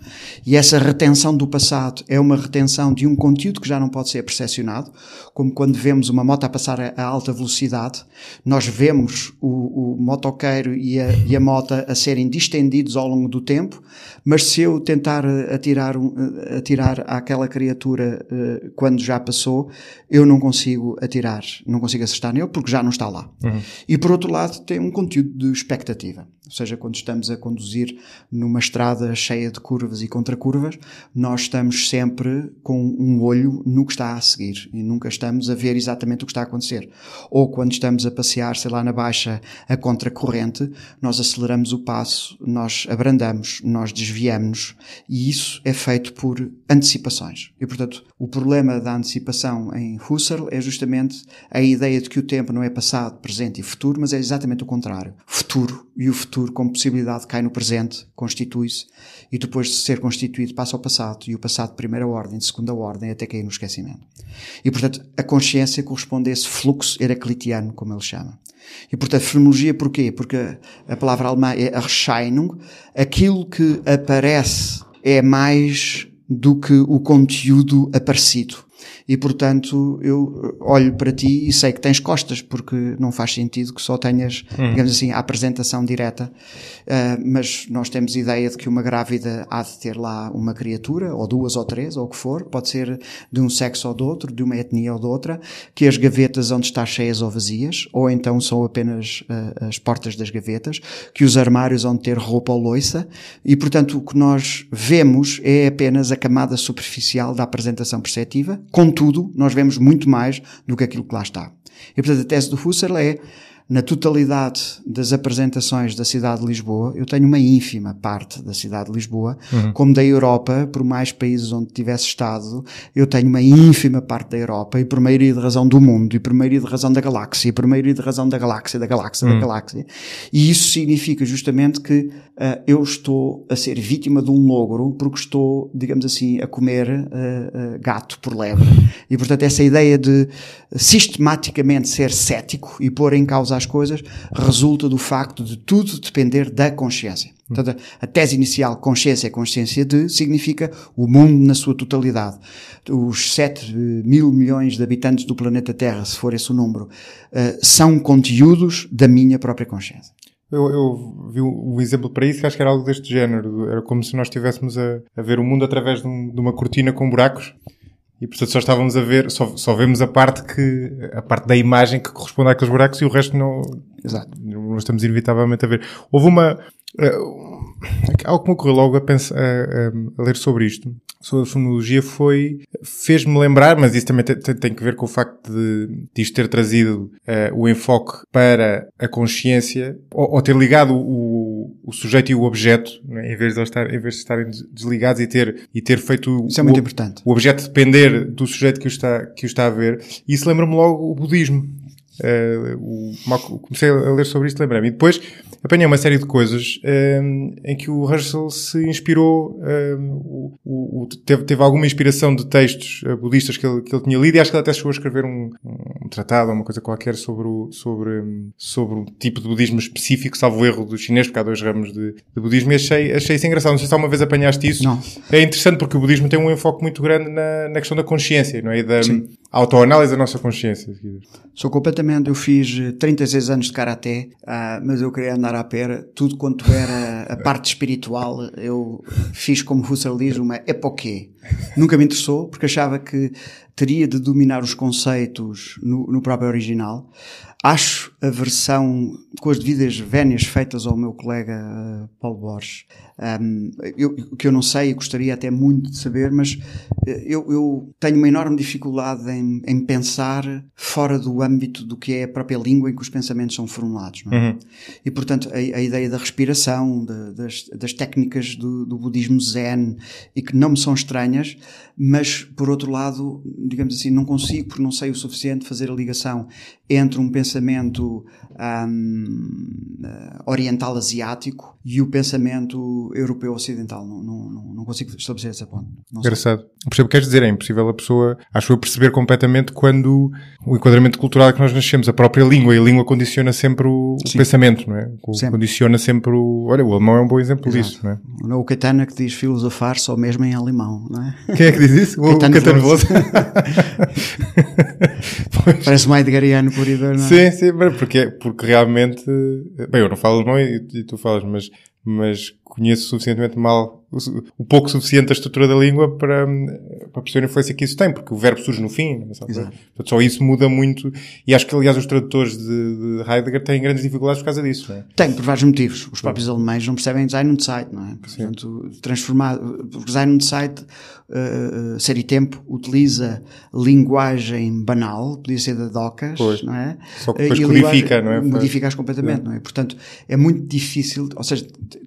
e essa retenção do passado é uma retenção de um conteúdo que já não pode ser percepcionado, como quando vemos uma moto a passar a, a alta velocidade, nós vemos o, o motoqueiro e a, e a moto a serem distendidos ao longo do tempo, mas se eu tentar eh, atirar, eh, atirar àquela criatura uh, quando já passou, eu não consigo atirar, não consigo acertar nele porque já não está lá. Uhum. E por outro lado tem um conteúdo de expectativa seja, quando estamos a conduzir numa estrada cheia de curvas e contracurvas, nós estamos sempre com um olho no que está a seguir e nunca estamos a ver exatamente o que está a acontecer. Ou quando estamos a passear, sei lá, na baixa a contracorrente, nós aceleramos o passo, nós abrandamos, nós desviamos e isso é feito por antecipações. E, portanto, o problema da antecipação em Husserl é justamente a ideia de que o tempo não é passado, presente e futuro, mas é exatamente o contrário. Futuro e o futuro futuro como possibilidade cai no presente, constitui-se e depois de ser constituído passa ao passado e o passado de primeira ordem, de segunda ordem, até cair no esquecimento. E portanto, a consciência corresponde a esse fluxo heraclitiano, como ele chama. E portanto, a fenomenologia porquê? Porque a palavra alemã é Erscheinung, aquilo que aparece é mais do que o conteúdo aparecido e portanto eu eh, olho para ti e sei que tens costas, porque não faz sentido que só tenhas, hum. digamos assim, a apresentação direta. Uh, mas nós temos ideia de que uma grávida há de ter lá uma criatura, ou duas ou três, ou o que for, pode ser de um sexo ou de outro, de uma etnia ou de outra, que as gavetas onde está cheias ou vazias, ou então são apenas uh, as portas das gavetas, que os armários onde ter roupa ou loiça, e portanto o que nós vemos é apenas a camada superficial da apresentação perceptiva, com Contudo, nós vemos muito mais do que aquilo que lá está. E, portanto, a tese do Husserl é na totalidade das apresentações da cidade de Lisboa, eu tenho uma ínfima parte da cidade de Lisboa, uhum. como da Europa, por mais países onde tivesse estado, eu tenho uma ínfima parte da Europa, e por maioria de razão do mundo, e por maioria de razão da galáxia, e por maioria de razão da galáxia, da galáxia, uhum. da galáxia. E isso significa justamente que uh, eu estou a ser vítima de um logro, porque estou, digamos assim, a comer uh, uh, gato por lebre. E portanto, essa ideia de sistematicamente ser cético e pôr em causa coisas resulta do facto de tudo depender da consciência. Portanto, a tese inicial, consciência é consciência de, significa o mundo na sua totalidade. Os 7 eh, mil milhões de habitantes do planeta Terra, se for esse o número, eh, são conteúdos da minha própria consciência. Eu, eu, vi um exemplo para isso que acho que era algo deste género. Era como se nós estivéssemos a, a ver o mundo através de, um, de uma cortina com buracos e portanto só estávamos a ver, só, só vemos a parte que, a parte da imagem que corresponde àqueles buracos e o resto não, Exato. não estamos inevitavelmente a ver. Houve uma, uh, algo que me ocorreu logo a, pensar, a ler sobre isto, sobre fonologia foi fez-me lembrar, mas isso também tem que ver com o facto de, de isto ter trazido uh, o enfoque para a consciência ou, ou ter ligado o, o, sujeito e o objeto né, em vez de estar em vez de estarem desligados e ter e ter feito isso o, é muito importante. o objeto depender do sujeito que o está que o está a ver. E isso lembra-me logo o budismo Uh, o, comecei a ler sobre isso, lembrei-me. E depois apanhei uma série de coisas eh, em que o Herschel se inspirou, eh, o, o, teve, teve, alguma inspiração de textos uh, budistas que ele, que ele, tinha lido, e acho que ele até chegou a escrever um, um tratado ou uma coisa qualquer sobre o, sobre, sobre tipo de budismo específico, salvo o erro do chinês, porque há dois ramos de, de budismo, e achei, achei isso engraçado. Não sei se alguma vez apanhaste isso. Não. É interessante porque o budismo tem um enfoque muito grande na, na questão da consciência, não é? E da, Sim. Autoanálise da nossa consciência. Sou completamente. Eu fiz 36 eh, anos de karaté, ah, mas eu queria andar à pera. Tudo quanto era a parte espiritual, eu fiz, como Husserl diz, uma époque. Nunca me interessou, porque achava que teria de dominar os conceitos no, no próprio original. Acho a versão, com as devidas vénias feitas ao meu colega uh, Paulo Borges, um, eu, que eu não sei e gostaria até muito de saber, mas eh, eu, eu tenho uma enorme dificuldade em, em, pensar fora do âmbito do que é a própria língua em que os pensamentos são formulados. É? Uhum. E, portanto, a, a, ideia da respiração, de, das, das, técnicas do, do budismo zen, e que não me são estranhas, mas, por outro lado, digamos assim, não consigo, porque não sei o suficiente, fazer a ligação entre um pensamento um, oriental asiático e o pensamento europeu ocidental. Não, não, não consigo estabelecer essa ponte. Engraçado. Sei. Percebo o que queres dizer. É impossível a pessoa, acho eu, perceber completamente quando o enquadramento cultural que nós nascemos, a própria língua, e a língua condiciona sempre o, pensamento, não é? Sempre. Condiciona sempre o. Olha, o alemão é um bom exemplo Exato. disso, não é? O Catana é que diz filosofar só mesmo em alemão, não é? Quem é que diz isso? o Catano Parece mais de Gariano, por não é? Sim, sim, porque, porque realmente. Bem, eu não falo alemão e, e tu falas, mas, mas conheço suficientemente mal, o pouco suficiente da estrutura da língua para, para perceber a influência que isso tem, porque o verbo surge no fim, é Portanto, só isso muda muito. E acho que, aliás, os tradutores de, de Heidegger têm grandes dificuldades por causa disso, é? Tem, por vários motivos. Os próprios alemães não percebem Sein und site, não é? Portanto, transformar, Sein und Zeit, uh, eh, eh, Ser e Tempo, utiliza linguagem banal, podia ser da Docas, pois. não é? Só que eh, depois e codifica, não é? Modificas completamente, não é? Portanto, é muito difícil, ou seja,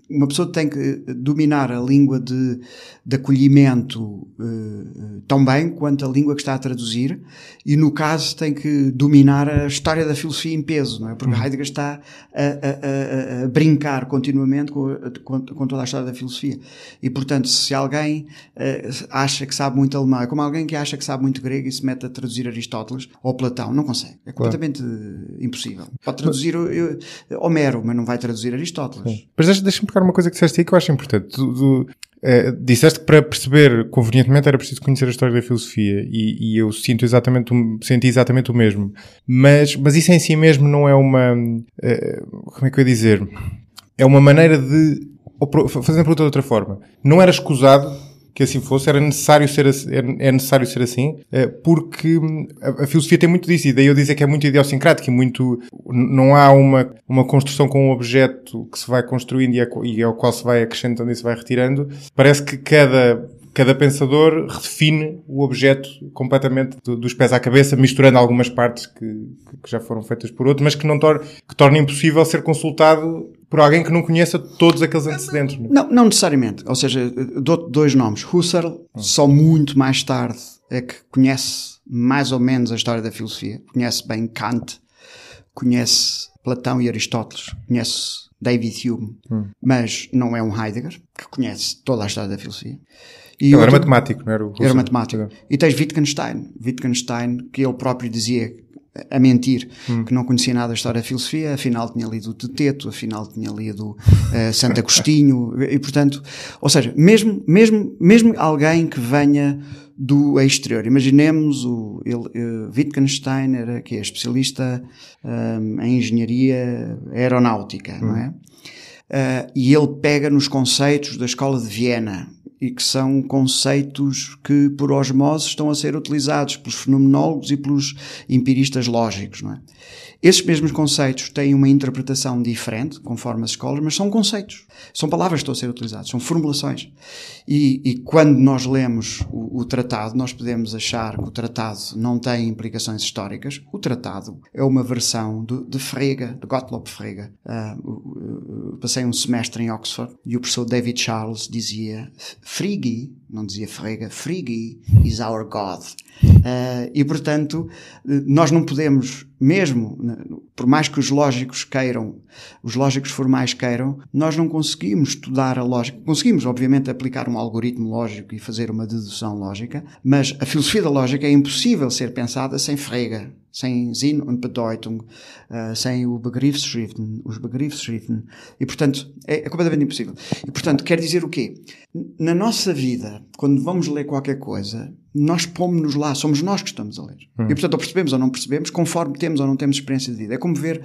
uma pessoa tem que eh, dominar a língua de, de acolhimento eh, eh, tão bem quanto a língua que está a traduzir e, no caso, tem que dominar a história da filosofia em peso, não é? Porque uhum. Heidegger está a, a, a, brincar continuamente com, com, com, toda a história da filosofia. E, portanto, se alguém eh, acha que sabe muito alemão, é como alguém que acha que sabe muito grego e se mete a traduzir Aristóteles ou Platão, não consegue. É completamente claro. impossível. Pode traduzir Homero, mas não vai traduzir Aristóteles. Sim. Mas deixa-me pegar uma coisa que disseste aí que eu acho importante. Tu, tu, eh, disseste que para perceber convenientemente era preciso conhecer a história da filosofia e, e eu sinto exatamente, senti exatamente o mesmo. Mas, mas isso em si mesmo não é uma, eh, como é que eu ia dizer? É uma maneira de, fazendo a pergunta de outra forma, não era escusado que assim fosse, era necessário ser, é, é necessário ser assim, eh, porque hum, a filosofia tem muito disso, e daí eu dizer que é muito idiosincrático e muito. Não há uma, uma construção com um objeto que se vai construindo é e, ao qual se vai acrescentando e se vai retirando. Parece que cada. Cada pensador redefine o objeto completamente dos pés à cabeça, misturando algumas partes que, que já foram feitas por outro, mas que não torna, que torna impossível ser consultado por alguém que não conheça todos aqueles antecedentes. Não, é? não, não necessariamente. Ou seja, dou dois nomes. Husserl, hum. só muito mais tarde é que conhece mais ou menos a história da filosofia. Conhece bem Kant, conhece Platão e Aristóteles, conhece David Hume, hum. mas não é um Heidegger, que conhece toda a história da filosofia. E outro, era matemático, não era o Husserl. Era matemático. E tens Wittgenstein. Wittgenstein, que ele próprio dizia a mentir, hum. que não conhecia nada da história da filosofia, afinal tinha lido Teteto, afinal tinha lido uh, Santo Agostinho, e portanto, ou seja, mesmo, mesmo, mesmo alguém que venha do exterior, imaginemos o ele, uh, Wittgenstein, era, que é especialista um, eh, em engenharia aeronáutica, hum. não é? Uh, e ele pega nos conceitos da escola de Viena, e que são conceitos que, por osmose, estão a ser utilizados pelos fenomenólogos e pelos empiristas lógicos. Não é? Esses mesmos conceitos têm uma interpretação diferente, conforme as escolas, mas são conceitos, são palavras que estão a ser utilizadas, são formulações. E, e quando nós lemos o, o tratado, nós podemos achar que o tratado não tem implicações históricas. O tratado é uma versão de, de Frege, de Gottlob Frege. Uh, passei um semestre em Oxford e o professor David Charles dizia Frigg não dizia Frege, Frigi is our God. Uh, e portanto, nós não podemos, mesmo, né, por mais que os lógicos queiram, os lógicos formais queiram, nós não conseguimos estudar a lógica. Conseguimos, obviamente, aplicar um algoritmo lógico e fazer uma dedução lógica, mas a filosofia da lógica é impossível ser pensada sem Frege sem Sinn und Bedeutung, uh, sem o Begriffsschriften, os Begriffsschriften. E, portanto, é, é completamente impossível. E, portanto, quer dizer o quê? Na nossa vida, quando vamos ler qualquer coisa, nós pomos-nos lá, somos nós que estamos a ler. Hum. E portanto, ou percebemos ou não percebemos, conforme temos ou não temos experiência de vida. É como ver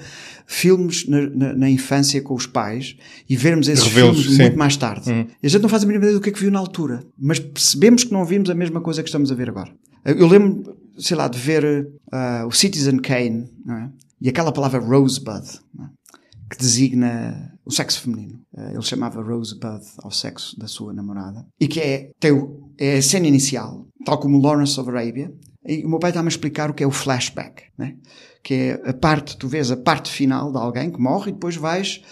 filmes na, na, na infância com os pais e vermos esses filmes sim. muito mais tarde. Hum. E a gente não faz a mínima ideia do que é que viu na altura, mas percebemos que não vimos a mesma coisa que estamos a ver agora. Eu lembro, sei lá, de ver uh, o Citizen Kane, não é? e aquela palavra Rosebud. É? que designa o sexo feminino. Eh, ele chamava Rosebud ao sexo da sua namorada. E que é, tem, é a cena inicial, tal como Lawrence of Arabia. E o meu pai está-me a explicar o que é o flashback, né? que é a parte, tu vês a parte final de alguém que morre e depois vais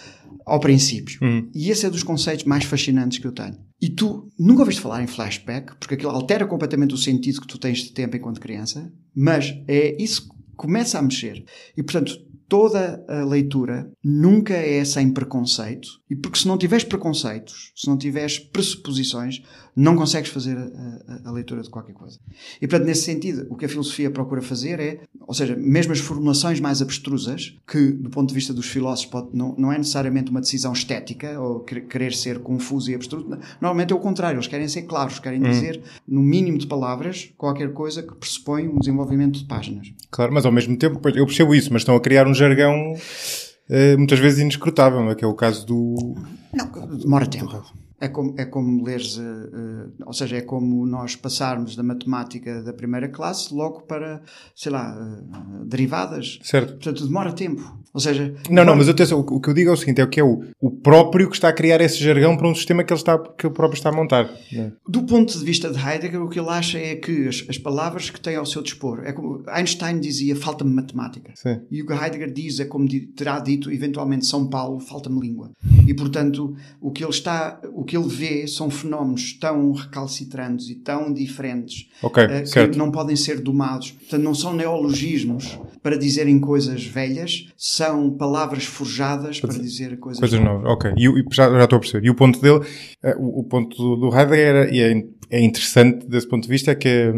ao princípio. Uhum. E esse é dos conceitos mais fascinantes que eu tenho. E tu nunca ouviste falar em flashback, porque aquilo altera completamente o sentido que tu tens de tempo enquanto criança, mas é isso que começa a mexer. E portanto, toda a leitura nunca é sem preconceito, e porque se não tiveres preconceitos, se não tiveres pressuposições, não consegues fazer a, a, a, leitura de qualquer coisa. E, portanto, nesse sentido, o que a filosofia procura fazer é, ou seja, mesmo as formulações mais abstrusas, que do ponto de vista dos filósofos pode, não, não é necessariamente uma decisão estética ou querer ser confuso e abstruso, normalmente é o contrário, eles querem ser claros, querem hum. dizer, no mínimo de palavras, qualquer coisa que pressupõe um desenvolvimento de páginas. Claro, mas ao mesmo tempo, eu percebo isso, mas estão a criar um jargão. Eh, muitas vezes inescrutável, é? que é o caso do. Não, demora tempo. É como, é como leres, uh, ou seja, é como nós passarmos da matemática da primeira classe logo para, sei lá, uh, derivadas. Certo. Portanto, demora tempo. Ou seja. Não, não, mas atenção, o que eu digo é o seguinte: é o que é o, o próprio que está a criar esse jargão para um sistema que ele, está, que ele próprio está a montar. É? Do ponto de vista de Heidegger, o que ele acha é que as, as palavras que tem ao seu dispor, é como Einstein dizia, falta-me matemática. Sim. E o que Heidegger diz é como terá dito eventualmente São Paulo, falta-me língua. E portanto, o que ele está, o que ele vê são fenómenos tão recalcitrantes e tão diferentes okay, uh, que certo. não podem ser domados. Portanto, não são neologismos para dizerem coisas velhas são palavras forjadas para dizer coisas, coisas novas. Ok, e, e já, já, estou a perceber. E o ponto dele, eh, o, o ponto do, Heidegger era, e é, é, interessante desse ponto de vista, é que eh,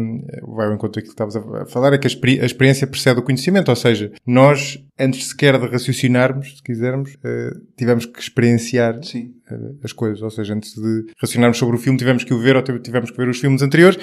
vai ao encontro daquilo que estavas a falar, é que a, experi a, experiência precede o conhecimento, ou seja, nós, antes sequer de raciocinarmos, se quisermos, eh, tivemos que experienciar Sim. as coisas, ou seja, antes de racionarmos sobre o filme, tivemos que o ver ou tivemos que ver os filmes anteriores,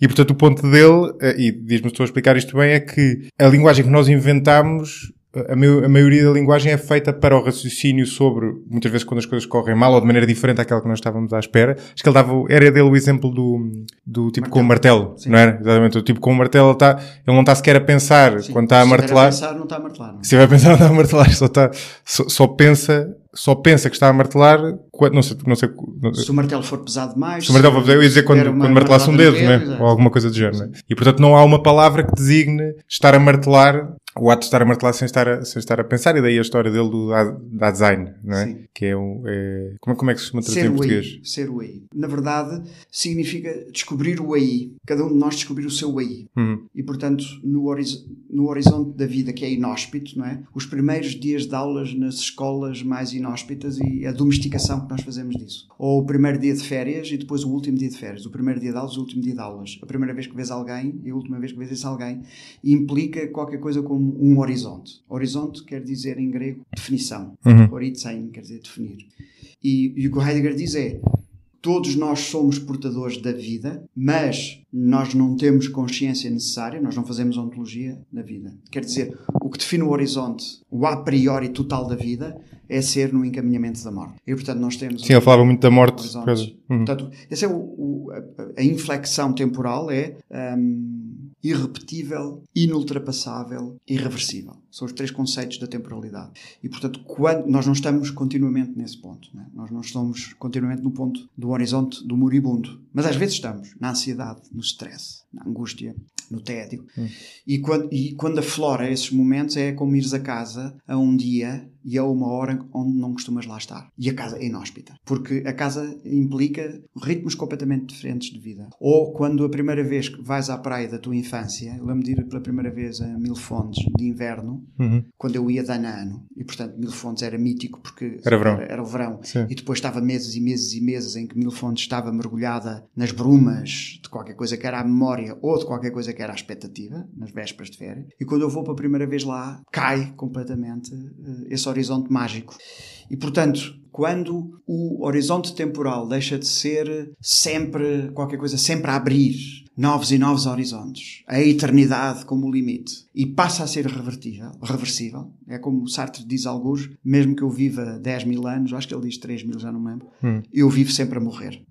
e portanto o ponto dele, e diz-me se estou a explicar isto bem, é que a linguagem que nós inventámos a, a, maioria da linguagem é feita para o raciocínio sobre, muitas vezes, quando as coisas correm mal ou de maneira diferente àquela que nós estávamos à espera. Acho que ele dava, era dele o exemplo do, do tipo martelo. com o martelo, Sim. não era? Exatamente, o tipo com o martelo, ele, tá, ele não está sequer a pensar Sim. quando está a martelar. Se pensar, não está a martelar. Não. É? Se vai pensar, não está a martelar, só, está, só, só pensa só pensa que está a martelar quando, não sei, não sei, não sei. se o martelo for pesado demais. Se o martelo for pesado, eu ia dizer quando, quando martelasse um dedo, dedo né? ou alguma coisa do género. Né? E portanto não há uma palavra que designe estar a martelar o ato de estar a martelar sem estar a, sem estar a pensar, e daí a história dele do, da, da design, não é? Sim. Que é, um, é, como, como é que se chama traduzir em português? Ser o AI. Na verdade, significa descobrir o AI. Cada um de nós descobrir o seu AI. Uhum. E, portanto, no, horiz no horizonte da vida que é inóspito, não é? Os primeiros dias de aulas nas escolas mais inóspitas e a domesticação que nós fazemos disso. Ou o primeiro dia de férias e depois o último dia de férias. O primeiro dia de aulas e o último dia de aulas. A primeira vez que vês alguém e a última vez que vês esse alguém implica qualquer coisa como como um horizonte. Horizonte quer dizer em grego definição. Uhum. quer dizer definir. E, e o que o Heidegger diz é: todos nós somos portadores da vida, mas nós não temos consciência necessária, nós não fazemos ontologia da vida. Quer dizer, o que define o horizonte, o a priori total da vida, é ser no encaminhamento da morte. E portanto nós temos. Sim, eu falava muito da morte. Uhum. Portanto, essa é o, o, a, a inflexão temporal é. Um, irrepetível, inultrapassável, irreversível. São os três conceitos da temporalidade. E, portanto, quando nós não estamos continuamente nesse ponto. Né? Nós não estamos continuamente no ponto do horizonte do moribundo. Mas às vezes estamos na ansiedade, no stress, na angústia, no tédio. Hum. E, quando, e quando aflora esses momentos é como ires a casa a um dia e a uma hora onde não costumas lá estar. E a casa é inóspita. Porque a casa implica ritmos completamente diferentes de vida. Ou quando a primeira vez que vais à praia da tua infância, lembro-me de ir pela primeira vez a Mil Fontes de inverno, uhum. quando eu ia de ano a ano. E portanto, Mil Fontes era mítico porque era, verão. era, era o verão. Sim. E depois estava meses e meses e meses em que Mil Fontes estava mergulhada nas brumas de qualquer coisa que era a memória ou de qualquer coisa que era a expectativa, nas vésperas de férias, e quando eu vou pela primeira vez lá, cai completamente eh, esse horizonte mágico. E portanto, quando o horizonte temporal deixa de ser sempre qualquer coisa sempre a abrir novos e novos horizontes, a eternidade como limite, e passa a ser revertível, reversível. É como Sartre diz alguns, mesmo que eu viva 10 mil anos, acho que ele diz 3 mil, já não me lembro, hum. eu vivo sempre a morrer.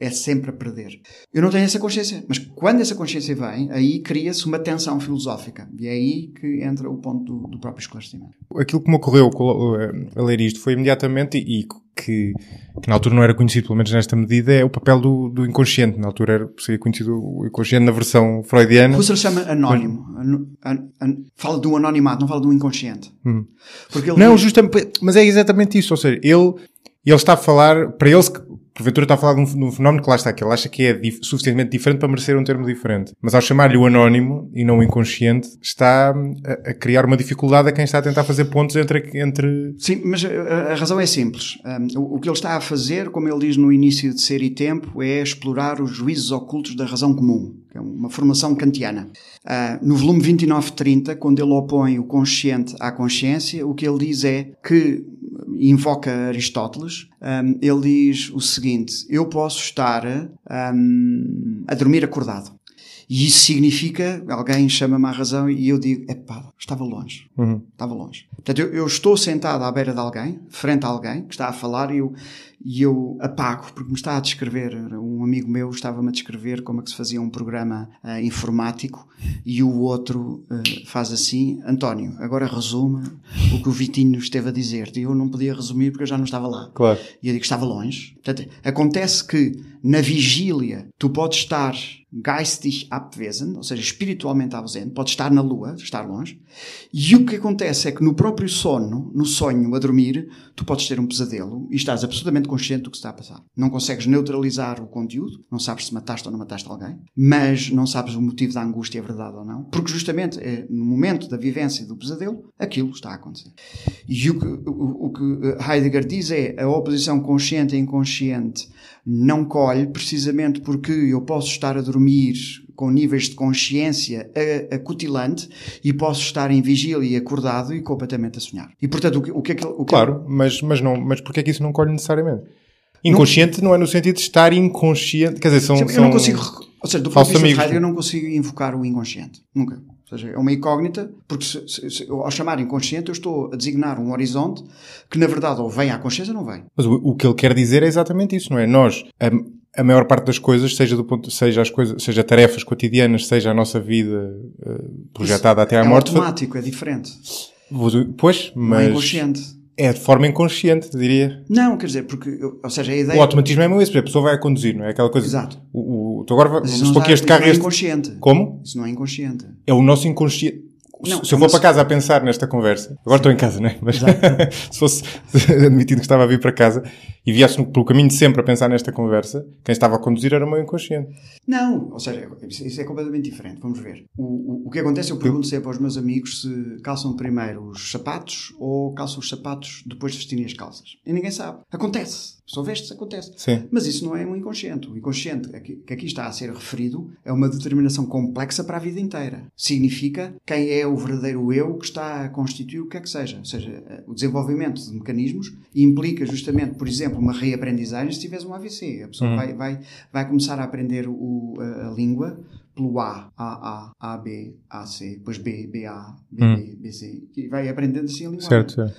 É sempre a perder. Eu não tenho essa consciência, mas quando essa consciência vem, aí cria-se uma tensão filosófica. E é aí que entra o ponto do, do próprio esclarecimento. Aquilo que me ocorreu eh, a ler isto foi imediatamente, e que, que, na altura não era conhecido, pelo menos nesta medida, é o papel do, do inconsciente. Na altura era, seria conhecido o inconsciente na versão freudiana. O Husserl chama anónimo. Mas... fala do anonimato, não fala do inconsciente. Hum. Porque ele... Não, justamente, mas é exatamente isso. Ou seja, ele, ele está a falar, para ele, porventura está a falar de um, de um, fenómeno que lá está, que ele acha que é dif suficientemente diferente para merecer um termo diferente. Mas ao chamar-lhe o anónimo e não o inconsciente, está hum, a, a, criar uma dificuldade a quem está a tentar fazer pontos entre. entre... Sim, mas a, eh, a razão é simples. Um, o, o que ele está a fazer, como ele diz no início de Ser e Tempo, é explorar os juízos ocultos da razão comum que é uma formação kantiana. Uh, no volume 2930, quando ele opõe o consciente à consciência, o que ele diz é que invoca Aristóteles, um, ele diz o seguinte: eu posso estar um, a dormir acordado. E isso significa, alguém chama-me à razão e eu digo, é pá, estava longe. Uhum. Estava longe. Portanto, eu, eu, estou sentado à beira de alguém, frente a alguém que está a falar e eu e eu apago, porque me está a descrever, um amigo meu estava-me a descrever como é que se fazia um programa uh, informático e o outro uh, faz assim, António, agora resume o que o Vitinho esteve a dizer-te. E eu não podia resumir porque eu já não estava lá. Claro. E eu digo, estava longe. Portanto, acontece que na vigília tu podes estar geistig abwesend, ou seja, espiritualmente ausente, pode estar na lua, estar longe, e o que acontece é que no próprio sono, no sonho, a dormir, tu podes ter um pesadelo e estás absolutamente plenamente consciente do que está a passar. Não consegues neutralizar o conteúdo, não sabes se mataste ou não mataste alguém, mas não sabes o motivo da angústia, é verdade ou não, porque justamente é no momento da vivência do pesadelo, aquilo está a acontecer. E o que, o, o que Heidegger diz é a oposição consciente e inconsciente não colhe precisamente porque eu posso estar a dormir com níveis de consciência acutilante e posso estar em vigília acordado e completamente a sonhar. E portanto, o que, o que é que. O que é claro, é... mas, mas, não, mas porque é que isso não colhe necessariamente? Inconsciente não, não é no sentido de estar inconsciente, quer dizer, são. Eu são não consigo. Ou seja, do ponto de vista de rádio, eu né? não consigo invocar o inconsciente. Nunca. Ou seja, é uma incógnita, porque se, se, se, ao chamar inconsciente eu estou a designar um horizonte que na verdade ou vem à consciência ou não vem. Mas o, o que ele quer dizer é exatamente isso, não é? Nós, um, a maior parte das coisas, seja, do ponto, seja, as coisas, seja tarefas cotidianas, seja a nossa vida eh, projetada Isso até à é morte. É automático, é diferente. Pois, é mas. É inconsciente. É de forma inconsciente, diria. Não, quer dizer, porque, ou seja, a ideia. O automatismo é mesmo esse, a pessoa vai a conduzir, não é aquela coisa. Exato. O, o, tu então agora vamos supor que este carro. Isso não é este... inconsciente. Como? Isso não é inconsciente. É o nosso inconsciente. Não, se eu vou para casa a pensar nesta conversa, agora estou em casa, não é? Mas se fosse admitindo que estava a vir para casa e viesse pelo caminho de sempre a pensar nesta conversa, quem estava a conduzir era o meu inconsciente. Não, ou seja, isso é completamente diferente. Vamos ver. O, o, o que acontece, eu pergunto sempre aos meus amigos se calçam primeiro os sapatos ou calçam os sapatos depois de vestirem as calças. E ninguém sabe. Acontece. Só vês isso acontece. Sim. Mas isso não é um inconsciente. O inconsciente é que aqui está a ser referido é uma determinação complexa para a vida inteira. Significa quem é o verdadeiro eu que está a constituir o que é que seja. Ou seja, eh, o desenvolvimento de mecanismos implica justamente, por exemplo, uma reaprendizagem se tiveres um AVC. A pessoa uhum. vai, vai, vai começar a aprender o, a, a língua pelo A, A, A, A, B, A, C, depois B, B, A, B, B, uhum. B, C, e vai aprendendo assim a língua. Certo, certo.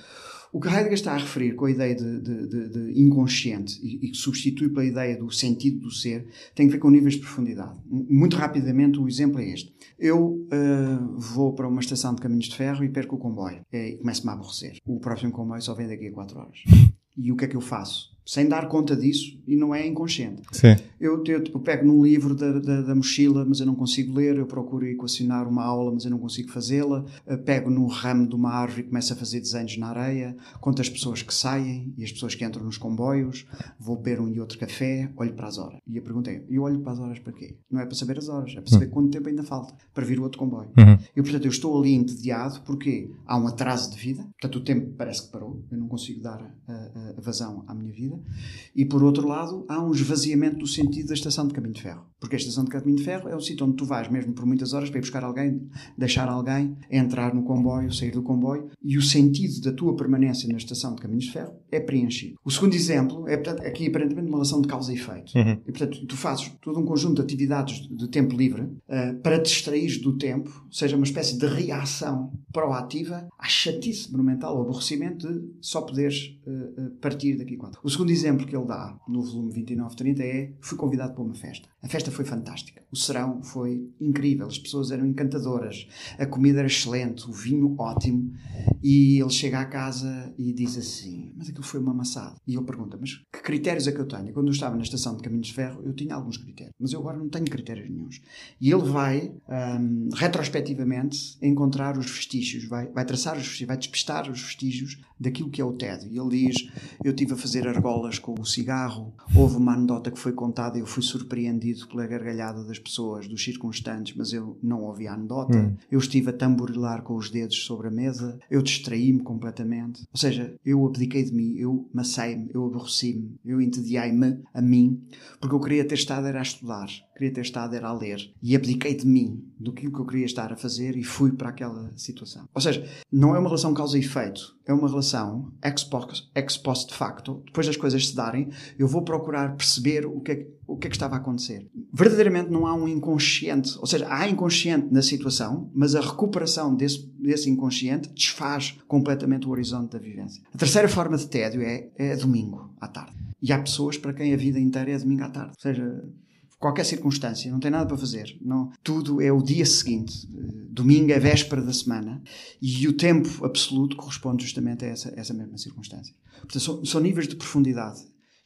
O que Heidegger está a referir com a ideia de, de, de, de inconsciente e, que substitui pela ideia do sentido do ser tem a ver com níveis de profundidade. Muito rapidamente, o exemplo é este. Eu uh, vou para uma estação de caminhos de ferro e perco o comboio. É, e começo-me a aborrecer. O próximo comboio só vem daqui a 4 horas. E o que é que eu faço? sem dar conta disso e não é inconsciente. Sim. Eu, eu, eu tipo, pego num livro da, da, da, mochila, mas eu não consigo ler, eu procuro equacionar uma aula, mas eu não consigo fazê-la, eh, pego no ramo de uma árvore e começo a fazer desenhos na areia, conto as pessoas que saem e as pessoas que entram nos comboios, vou beber um e outro café, olho para as horas. E a pergunta é, eu olho para as horas para quê? Não é para saber as horas, é para saber uhum. quanto tempo ainda falta para vir o outro comboio. Uhum. E, portanto, eu estou ali entediado porque há um atraso de vida, portanto, o tempo parece que parou, eu não consigo dar a, eh, a, eh, a vazão à minha vida, e por outro lado há um esvaziamento do sentido da estação de caminho de ferro. Porque a estação de caminho de ferro é o sítio onde tu vais mesmo por muitas horas para ir buscar alguém, deixar alguém, entrar no comboio, sair do comboio, e o sentido da tua permanência na estação de caminhos de ferro é preenchido. O segundo exemplo é, portanto, aqui aparentemente uma relação de causa e efeito. Uhum. E, portanto, tu fazes todo um conjunto de atividades de tempo livre uh, para te extrair do tempo, seja uma espécie de reação proativa à chatice monumental, ao aborrecimento de só poderes uh, partir daqui quanto. O segundo exemplo que ele dá no volume 2930 é: fui convidado para uma festa. A festa foi fantástica. O serão foi incrível, as pessoas eram encantadoras, a comida era excelente, o vinho ótimo. E ele chega à casa e diz assim: Mas aquilo foi uma amassada. E ele pergunta: Mas que critérios é que eu tenho? Quando eu estava na estação de Caminhos de Ferro, eu tinha alguns critérios, mas eu agora não tenho critérios nenhums. E ele vai, um, retrospectivamente, encontrar os vestígios, vai, vai traçar os vestígios, vai despistar os vestígios daquilo que é o TED. E ele diz: Eu tive a fazer argola com o cigarro. Houve uma anedota que foi contada e eu fui surpreendido pela gargalhada das pessoas, dos circunstantes, mas eu não ouvi a anedota. Hum. Eu estive a tamborilar com os dedos sobre a mesa, eu distraí-me completamente. Ou seja, eu abdiquei de mim, eu massei-me, eu aborreci-me, eu entediei-me a mim, porque eu queria ter estado era a estudar queria ter estado era a ler. E abdiquei de mim, do que eu queria estar a fazer e fui para aquela situação. Ou seja, não é uma relação causa e efeito, é uma relação ex post, ex post facto. Depois das coisas se darem, eu vou procurar perceber o que, é, o que é que estava a acontecer. Verdadeiramente não há um inconsciente, ou seja, há inconsciente na situação, mas a recuperação desse, desse inconsciente desfaz completamente o horizonte da vivência. A terceira forma de tédio é, é domingo à tarde. E há pessoas para quem a vida inteira é domingo à tarde. Ou seja, qualquer circunstância, não tem nada para fazer. Não, tudo é o dia seguinte. Eh, domingo é véspera da semana e o tempo absoluto corresponde justamente a essa, essa mesma circunstância. Portanto, são, são níveis de profundidade.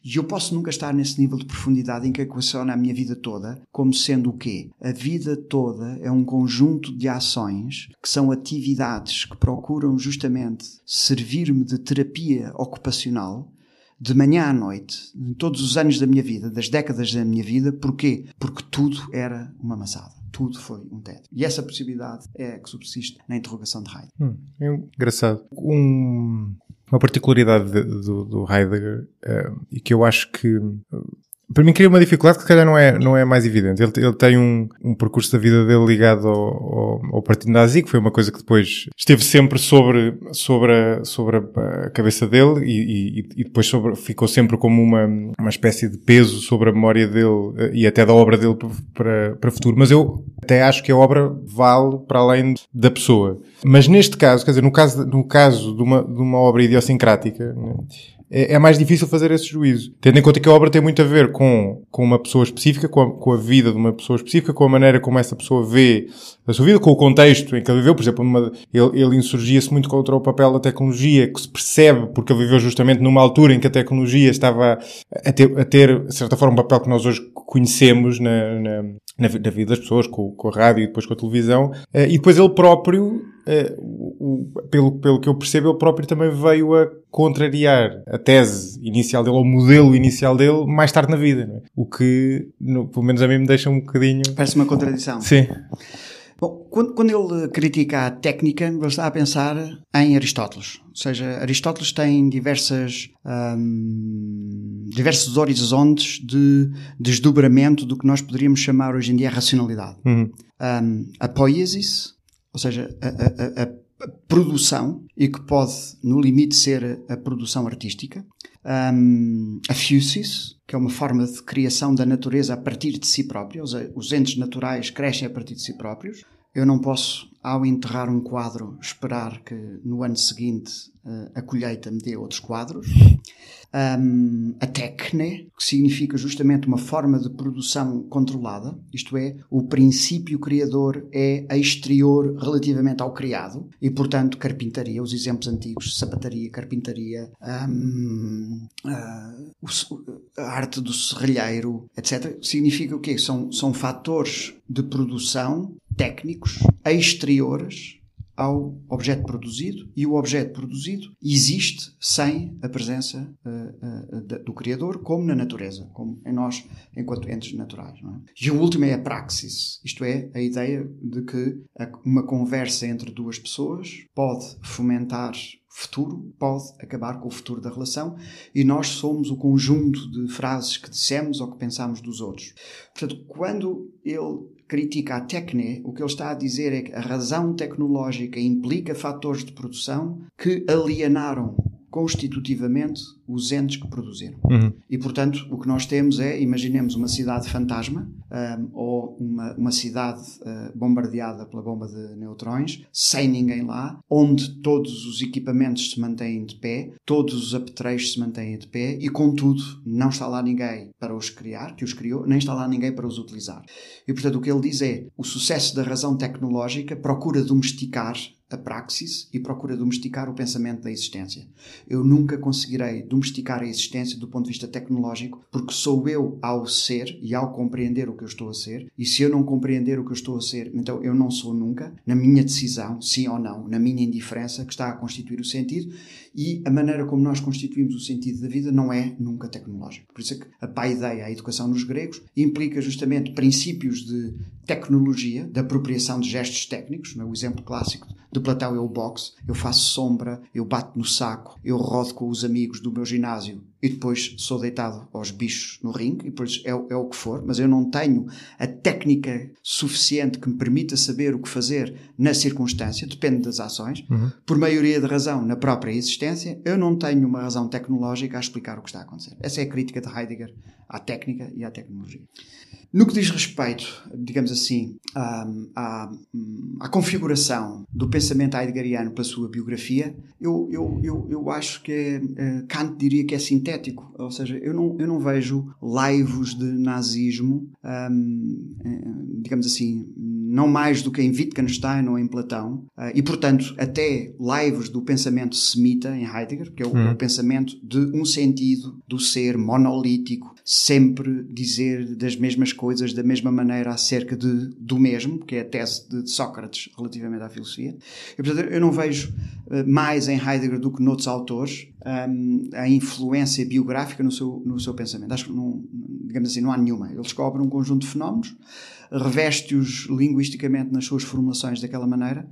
E eu posso nunca estar nesse nível de profundidade em que equaciona a minha vida toda como sendo o quê? A vida toda é um conjunto de ações que são atividades que procuram justamente servir-me de terapia ocupacional de manhã à noite, em todos os anos da minha vida, das décadas da minha vida. Porquê? Porque tudo era uma maçada. Tudo foi um teto. E essa possibilidade é que subsiste na interrogação de Heidegger. Hum, é engraçado. Um, uma particularidade do, do Heidegger, eh, e que eu acho que para mim cria uma dificuldade que se calhar não é, não é mais evidente. Ele, ele tem um, um percurso da vida dele ligado ao, ao, ao Partido Nazi, que foi uma coisa que depois esteve sempre sobre, sobre, a, sobre a cabeça dele e, e, e depois sobre, ficou sempre como uma, uma espécie de peso sobre a memória dele eh, e até da obra dele para, para futuro. Mas eu até acho que a obra vale para além da pessoa. Mas neste caso, quer dizer, no caso, no caso de, uma, de uma obra idiosincrática, né, é, é mais difícil fazer esse juízo. Tendo em conta que a obra tem muito a ver com, com uma pessoa específica, com a, com a vida de uma pessoa específica, com a maneira como essa pessoa vê a sua vida, com o contexto em que ele viveu. Por exemplo, numa, ele, ele insurgia-se muito contra o papel da tecnologia, que se percebe porque ele viveu justamente numa altura em que a tecnologia estava a ter, a ter de certa forma, um papel que nós hoje conhecemos na, na, na vida das pessoas, com, com a rádio e depois com a televisão. Eh, e depois ele próprio é, o, pelo, pelo que eu percebo, ele próprio também veio a contrariar a tese inicial dele, ou o modelo inicial dele, mais tarde na vida. É? O que, no, pelo menos a mim, me deixa um bocadinho. Parece uma contradição. Sim. Bom, quando, quando, ele critica a técnica, ele está a pensar em Aristóteles. Ou seja, Aristóteles tem diversas, hum, diversos horizontes de desdobramento do que nós poderíamos chamar hoje em dia a racionalidade. Uhum. Um, a poiesis, ou seja, a, a, a, produção, e que pode, no limite, ser a produção artística. Um, a fusis, que é uma forma de criação da natureza a partir de si própria, os entes naturais crescem a partir de si próprios. Eu não posso, ao enterrar um quadro, esperar que no ano seguinte eh, a colheita me dê outros quadros um, a TECNE, que significa justamente uma forma de produção controlada, isto é, o princípio criador é exterior relativamente ao criado, e portanto, carpintaria, os exemplos antigos, sapataria, carpintaria, um, uh, ah, a arte do serralheiro, etc., significa o quê? São, são fatores de produção técnicos exteriores ao objeto produzido e o objeto produzido existe sem a presença uh, uh, do Criador, como na natureza, como em nós, enquanto entes naturais. É? E o último é a praxis, isto é, a ideia de que uma conversa entre duas pessoas pode fomentar futuro pode acabar com o futuro da relação e nós somos o conjunto de frases que dissemos ou que pensamos dos outros. Portanto, quando ele critica a Tecne, o que ele está a dizer é que a razão tecnológica implica fatores de produção que alienaram constitutivamente os entes que produziram. Uhum. E, portanto, o que nós temos é, imaginemos uma cidade fantasma um, ou uma, uma cidade uh, bombardeada pela bomba de neutrões, sem ninguém lá, onde todos os equipamentos se mantêm de pé, todos os apetrechos se mantêm de pé e, contudo, não está lá ninguém para os criar, que os criou, nem está lá ninguém para os utilizar. E, portanto, o que ele diz é o sucesso da razão tecnológica procura domesticar a praxis e procura domesticar o pensamento da existência. Eu nunca conseguirei domesticar a existência do ponto de vista tecnológico, porque sou eu ao ser e ao compreender o que eu estou a ser, e se eu não compreender o que eu estou a ser, então eu não sou nunca, na minha decisão, sim ou não, na minha indiferença, que está a constituir o sentido, e a maneira como nós constituímos o sentido da vida não é nunca tecnológico. Por isso é que a paideia, a educação nos gregos, implica justamente princípios de tecnologia, da apropriação de gestos técnicos, é? o exemplo clássico de Platão é o boxe, eu faço sombra, eu bato no saco, eu rodo com os amigos do meu ginásio, e depois sou deitado aos bichos no ringue, e depois é, é, o que for, mas eu não tenho a técnica suficiente que me permita saber o que fazer na circunstância, depende das ações, uhum. por maioria de razão na própria existência, eu não tenho uma razão tecnológica a explicar o que está a acontecer. Essa é a crítica de Heidegger à técnica e à tecnologia. No que diz respeito, digamos assim, à, à, à configuração do pensamento heideggeriano para a sua biografia, eu, eu, eu, eu acho que é, Kant diria que é sintético ou seja, eu não, eu não vejo laivos de nazismo, hum, eh, digamos assim, não mais do que em Wittgenstein ou em Platão, eh, e portanto até laivos do pensamento semita em Heidegger, que é o, hum. o uhum. pensamento de um sentido do ser monolítico, sempre dizer das mesmas coisas da mesma maneira acerca de, do mesmo, que é a tese de Sócrates relativamente à filosofia. E portanto eu não vejo eh, mais em Heidegger do que noutros autores, um, a influência biográfica no seu, no seu pensamento. Acho que, não, digamos assim, não há nenhuma. Ele descobre um conjunto de fenómenos, reveste-os linguisticamente nas suas formulações daquela maneira,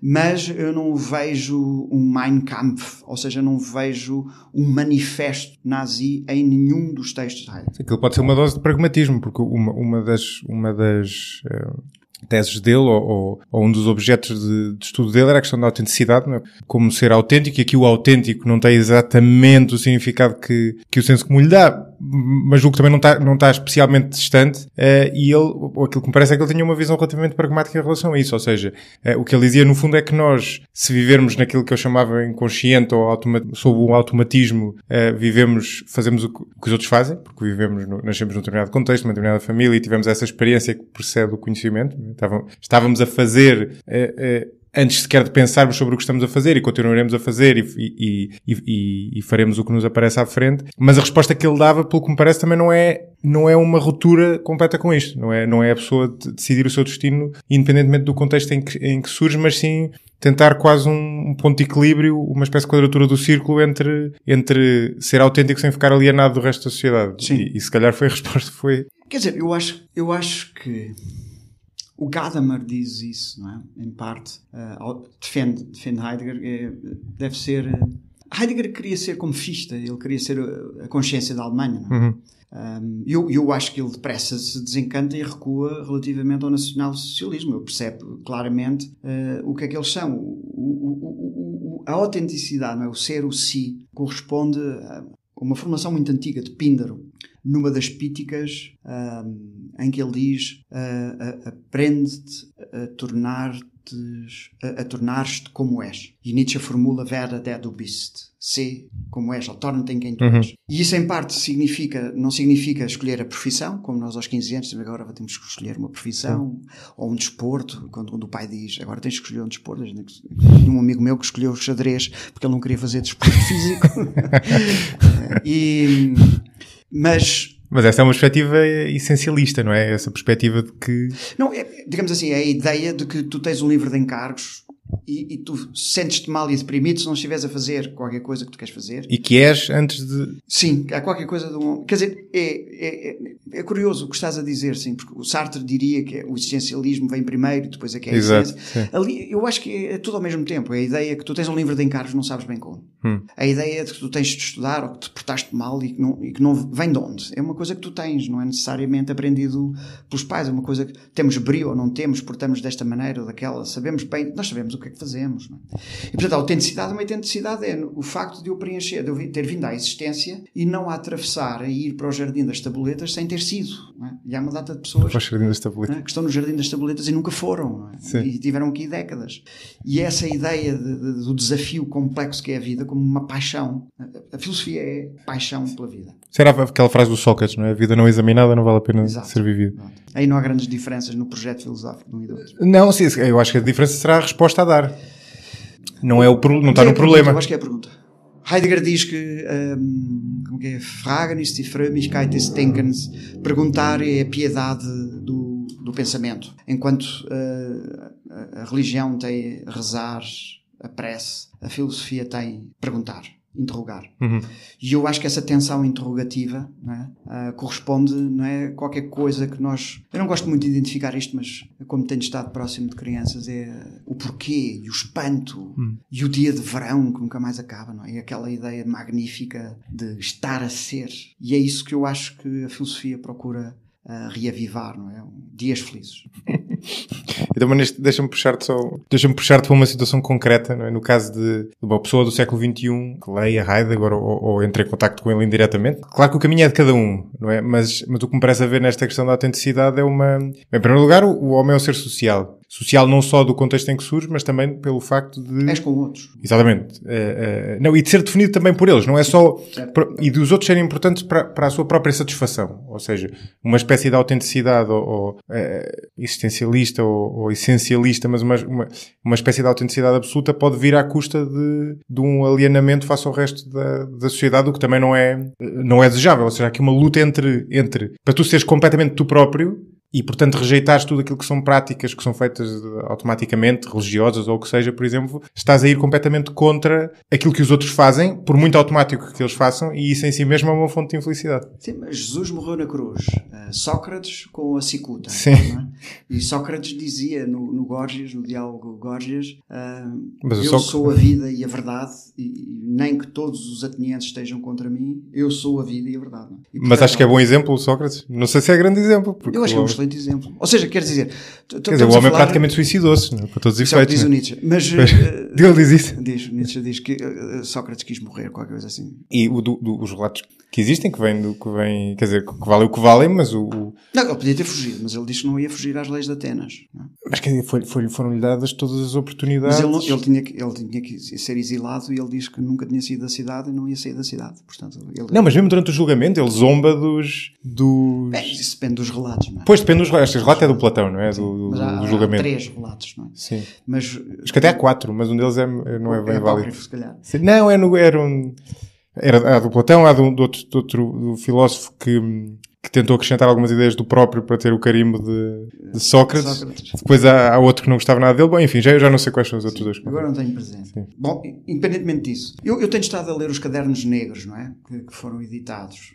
mas eu não vejo um Mein Kampf, ou seja, não vejo um manifesto nazi em nenhum dos textos de Heidegger. Aquilo pode ser uma dose de pragmatismo, porque uma, uma das. Uma das uh teses dele ou, ou, um dos objetos de, de, estudo dele era a questão da autenticidade, é? como ser autêntico, e aqui o autêntico não tem exatamente o significado que, que o senso comum lhe dá, mas julgo que também não está, não está especialmente distante, eh, e ele, aquilo que me parece é que ele tinha uma visão relativamente pragmática em relação a isso, ou seja, eh, o que ele dizia no fundo é que nós, se vivermos naquilo que eu chamava inconsciente ou sob o automatismo, eh, vivemos, fazemos o que, os outros fazem, porque vivemos, no, nascemos num determinado contexto, numa determinada família e tivemos essa experiência que precede o conhecimento, estávamos a fazer antes sequer de pensarmos sobre o que estamos a fazer e continuaremos a fazer e, e, e, e, faremos o que nos aparece à frente. Mas a resposta que ele dava, pelo que me parece, também não é, não é uma ruptura completa com isto. Não é, não é a pessoa de decidir o seu destino independentemente do contexto em que, em que surge, mas sim tentar quase um, um, ponto de equilíbrio, uma espécie de quadratura do círculo entre, entre ser autêntico sem ficar alienado do resto da sociedade. Sim. E, e se calhar foi a resposta, foi... Quer dizer, eu acho, eu acho que o Gadamer diz isso, não é? Em parte, uh, defende, defende Heidegger, é, deve ser. Eh, Heidegger queria ser como Fichte, ele queria ser a consciência da Alemanha, não é? Uhum. Um, eu, eu acho que ele depressa se desencanta e recua relativamente ao nacionalsocialismo. Ele percebe claramente uh, o que é que eles são. O, o, o, a autenticidade, é? o ser o si, corresponde a uma formação muito antiga de Píndaro. Numa das píticas, um, em que ele diz: uh, aprende-te a tornar-te a, a tornar-te como és. E Nietzsche formula vera dead Beast. ser como és, ou torna-te em quem tu uhum. és. E isso em parte significa, não significa escolher a profissão, como nós aos 15 anos agora temos que escolher uma profissão, uhum. ou um desporto, quando, quando, o pai diz, agora tens que escolher um desporto. Um amigo meu que escolheu o xadrez porque ele não queria fazer desporto físico. e, mas mas essa é uma perspectiva essencialista, não é? Essa perspectiva de que. Não, é, digamos assim, é a ideia de que tu tens um livro de encargos e, e tu sentes-te mal e deprimido se não estiveres a fazer qualquer coisa que tu queres fazer. E que és antes de. Sim, há qualquer coisa de um. Quer dizer, é, é, é, é curioso o que estás a dizer, sim, porque o Sartre diria que o existencialismo vem primeiro, depois é que é a Exato, existência. Ali, eu acho que é tudo ao mesmo tempo. É a ideia que tu tens um livro de encargos não sabes bem como. Hum. A ideia de que tu tens de estudar ou que te portaste mal e que, não, e que não vem de onde. É uma coisa que tu tens, não é necessariamente aprendido pelos pais. É uma coisa que temos brio ou não temos, portamos desta maneira ou daquela, sabemos bem, nós sabemos o que que é que fazemos. É? E, portanto, a autenticidade, é uma autenticidade é o facto de eu preencher, de eu ter vindo à existência e não a atravessar e ir para o Jardim das Tabuletas sem ter sido. É? E há uma data de pessoas é? que estão no Jardim das Tabuletas e nunca foram. É? E tiveram aqui décadas. E essa ideia de, de, do desafio complexo que é a vida como uma paixão. A filosofia é paixão pela vida. Será aquela frase do Sócrates, não é? A vida não é examinada não vale a pena Exato. ser vivida. Aí não há grandes diferenças no projeto filosófico de um e do outro. Não, sim, eu acho que a diferença será a resposta a dar. Não, é o pro, não está é no problema. Pergunta, eu acho que é a pergunta. Heidegger diz que, um, como é que é? Fragen ist die Frömmigkeit des Denkens. Perguntar é a piedade do, do pensamento. Enquanto uh, a religião tem rezar, a prece, a filosofia tem perguntar interrogar. Uhum. E eu acho que essa tensão interrogativa é? uh, corresponde não é, a qualquer coisa que nós. Eu não gosto muito de identificar isto, mas como tenho estado próximo de crianças, é o porquê e o espanto uhum. e o dia de verão que nunca mais acaba, não é? E aquela ideia magnífica de estar a ser. E é isso que eu acho que a filosofia procura uh, reavivar, não é? Dias felizes. então, mas deixa-me puxar-te só, deixa-me puxar-te para uma situação concreta, é? No caso de uma pessoa do século XXI que leia Heidegger ou, ou entre em contato com ele indiretamente. Claro que o caminho é de cada um, não é? Mas, mas o que me parece a ver nesta questão da autenticidade é uma. Bem, em primeiro lugar, o, o homem é um ser social social não só do contexto em que surge, mas também pelo facto de. És com outros. Exatamente. Uh, uh, não, e de ser definido também por eles, não é só. Pra, e dos outros serem importantes para, para a sua própria satisfação. Ou seja, uma espécie de autenticidade ou, ou uh, existencialista ou, ou, essencialista, mas uma, uma, uma, espécie de autenticidade absoluta pode vir à custa de, de um alienamento face ao resto da, da sociedade, o que também não é, não é desejável. Ou seja, aqui uma luta entre, entre para tu seres completamente tu próprio e, portanto, rejeitares tudo aquilo que são práticas que são feitas eh, automaticamente, religiosas ou o que seja, por exemplo, estás a ir completamente contra aquilo que os outros fazem, por muito automático que eles façam, e isso em si mesmo é uma fonte de infelicidade. Sim, mas Jesus morreu na cruz. Eh, Sócrates com a cicuta. Sim. É? E Sócrates dizia no, no Górgias, no diálogo Górgias, uh, eh, eu sou a vida e a verdade, e, nem que todos os atenienses estejam contra mim, eu sou a vida e a verdade. É? E, portanto, mas acho que é bom exemplo, Sócrates. Não sei se é grande exemplo. Porque, eu acho que é um excelente exemplo. Ou seja, quer dizer, Quer dizer, o homem praticamente suicidou-se, é? com todos os é efeitos. diz o é? Nietzsche. Mas, eh, ele diz isso? Diz, Nietzsche diz que eh, Sócrates quis morrer, qualquer coisa assim. E os relatos que existem, que vêm do que vem, quer dizer, que valem o que valem, mas o. Não, ele podia ter fugido, mas ele disse que não ia fugir às leis de Atenas. Mas quer dizer, foram-lhe dadas todas as oportunidades. Mas ele, tinha que, ele tinha que ser exilado e ele diz que nunca tinha saído da cidade e não ia sair da cidade. Portanto, Não, mas mesmo durante o julgamento ele zomba dos. dos... Bem, isso depende dos relatos, não é? Pois depende dos relatos. Este relato é do Platão, não é? Do, do, há, do julgamento. Há três relatos, não é? Sim. Mas, Acho que até há eh, quatro, mas um deles é, não é, é bem válido. Se calhar. Não, é no, era, um, era a do Platão, há do, outro, outro filósofo que, que tentou acrescentar algumas ideias do próprio para ter o carimbo de, de Sócrates. Sócrates. Depois há, há, outro que não gostava nada dele. Bom, enfim, já, eu já não sei quais são os outros Sim, dois. Agora não tenho presente. Sim. Bom, independentemente disso, eu, eu, tenho estado a ler os cadernos negros, não é? Que, que foram editados.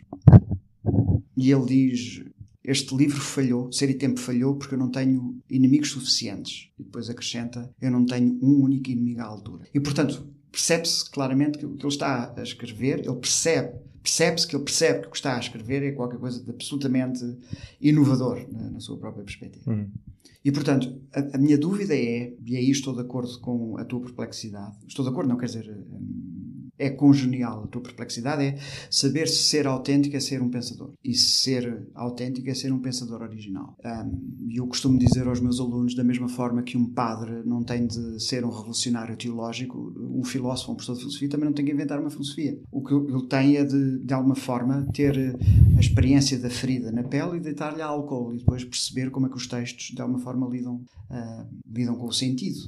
E ele diz este livro falhou, Ser e Tempo falhou porque eu não tenho inimigos suficientes. E depois acrescenta, eu não tenho um único inimigo à altura. E portanto, percebe-se claramente que o que ele está a escrever, ele percebe, percebe-se que ele percebe que o que está a escrever é qualquer coisa de absolutamente inovador na, na sua própria perspectiva. Hum. E, portanto, a, a, minha dúvida é, e aí estou de acordo com a tua perplexidade, estou de acordo, não quer dizer, hum, é congenial. A tua perplexidade é saber se ser autêntico é ser um pensador. E ser autêntico é ser um pensador original. E eu costumo dizer aos meus alunos, da mesma forma que um padre não tem de ser um revolucionário teológico, um filósofo, um professor de filosofia também não tem que inventar uma filosofia. O que ele tem é de, de alguma forma, ter a experiência da ferida na pele e deitar-lhe álcool e depois perceber como é que os textos, de alguma forma, lidam, uh, lidam com o sentido.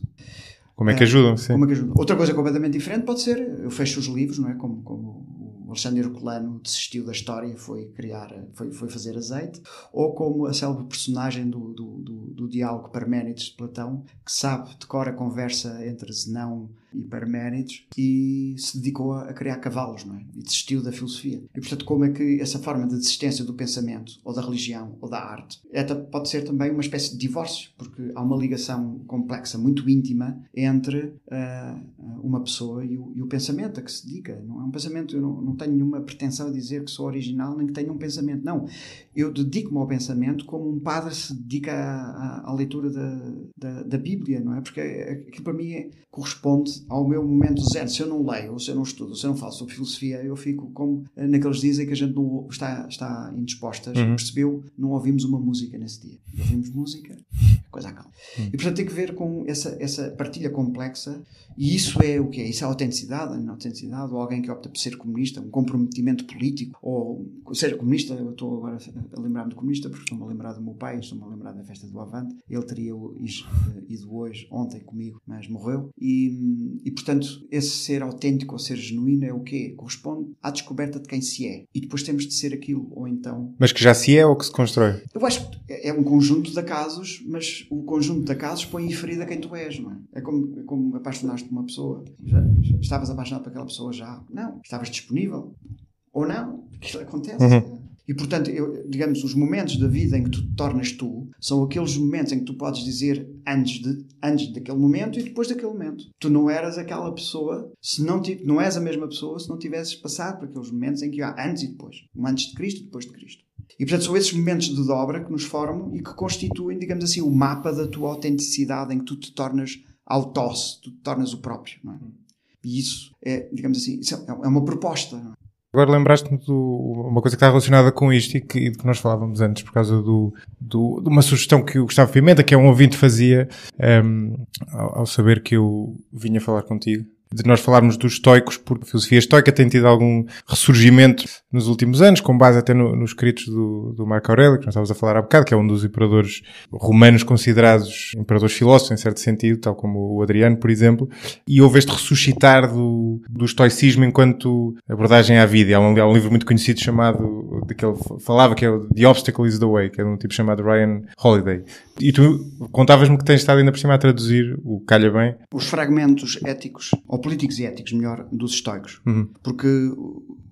Como é que ajudam? Ah, sim. Como é que ajudam. Outra coisa completamente diferente pode ser, eu fecho os livros, não é? Como, como o Alexandre Herculano desistiu da história e foi criar, foi, foi fazer azeite, ou como a célebre personagem do, do, do, do diálogo Parménides de Platão, que sabe, decora a conversa entre Zenão e Parménides, e se dedicou a criar cavalos, não é? E desistiu da filosofia. E, portanto, como é que essa forma de desistência do pensamento, ou da religião, ou da arte, é, pode ser também uma espécie de divórcio, porque há uma ligação complexa, muito íntima, entre uh, uma pessoa e o, e o, pensamento a que se dedica. Não é um pensamento, eu não, não tenho nenhuma pretensão a dizer que sou original, nem que tenho um pensamento. Não. Eu dedico-me ao pensamento como um padre se dedica à, à, à leitura da, da, da, Bíblia, não é? Porque aquilo para mim é, corresponde ao meu momento zero, se eu não leio, se eu não estudo, se eu não falo sobre filosofia, eu fico como eh, naqueles dias em que a gente não está, está indispostas, uhum. percebeu? Não ouvimos uma música nesse dia. Ouvimos música, coisa calma. Hum. E portanto tem que ver com essa, essa partilha complexa, e isso é o que é? Isso é autenticidade, a é autenticidade, ou alguém que opta por ser comunista, um comprometimento político, ou seja comunista, eu estou agora a lembrar-me de comunista porque estou-me a lembrar do meu pai, estou-me a lembrar da festa do Avante, ele teria eh, ido hoje, ontem comigo, mas morreu, e, e portanto esse ser autêntico ou ser genuíno é o que Corresponde à descoberta de quem se é, e depois temos de ser aquilo, ou então... Mas que já se é ou que se constrói? Eu acho que é um conjunto de acasos, mas o conjunto de acasos põe em ferida quem tu és, não é? É como, é como apaixonaste por uma pessoa. Já, já, estavas apaixonado por aquela pessoa já? Não. Estavas disponível? Ou não? Aquilo acontece. Uhum. É? E, portanto, eu, digamos, os momentos da vida em que tu te tornas tu são aqueles momentos em que tu podes dizer antes, de, antes daquele momento e depois daquele momento. Tu não eras aquela pessoa, se não, não és a mesma pessoa se não tivesses passado por aqueles momentos em que há antes e depois. Um antes de Cristo e depois de Cristo. E portanto são esses momentos de dobra que nos formam e que constituem, digamos assim, o mapa da tua autenticidade em que tu te tornas autos, tu te tornas o próprio. É? E isso é, digamos assim, é, é uma proposta. É? Agora lembraste-me de uma coisa que está relacionada com isto e que, e que nós falávamos antes por causa do, do, de uma sugestão que o Gustavo Pimenta, que é um ouvinte, fazia um, ehm, ao saber que eu vinha falar contigo de nós falarmos dos estoicos, porque a filosofia estoica tem tido algum ressurgimento nos últimos anos, com base até no, nos escritos do, do Marco Aurélio, que nós estávamos a falar há bocado, que é um dos imperadores romanos considerados imperadores filósofos, em certo sentido, tal como o Adriano, por exemplo, e houve este ressuscitar do, do estoicismo enquanto abordagem à vida. Há um, há um livro muito conhecido chamado, de que ele falava, que é The Obstacle is the Way, que é de um tipo chamado Ryan Holiday. E tu contavas-me que tens estado ainda por cima a traduzir, o calha bem. Os fragmentos éticos, ou políticos e éticos, melhor, dos estoicos. Uhum. Porque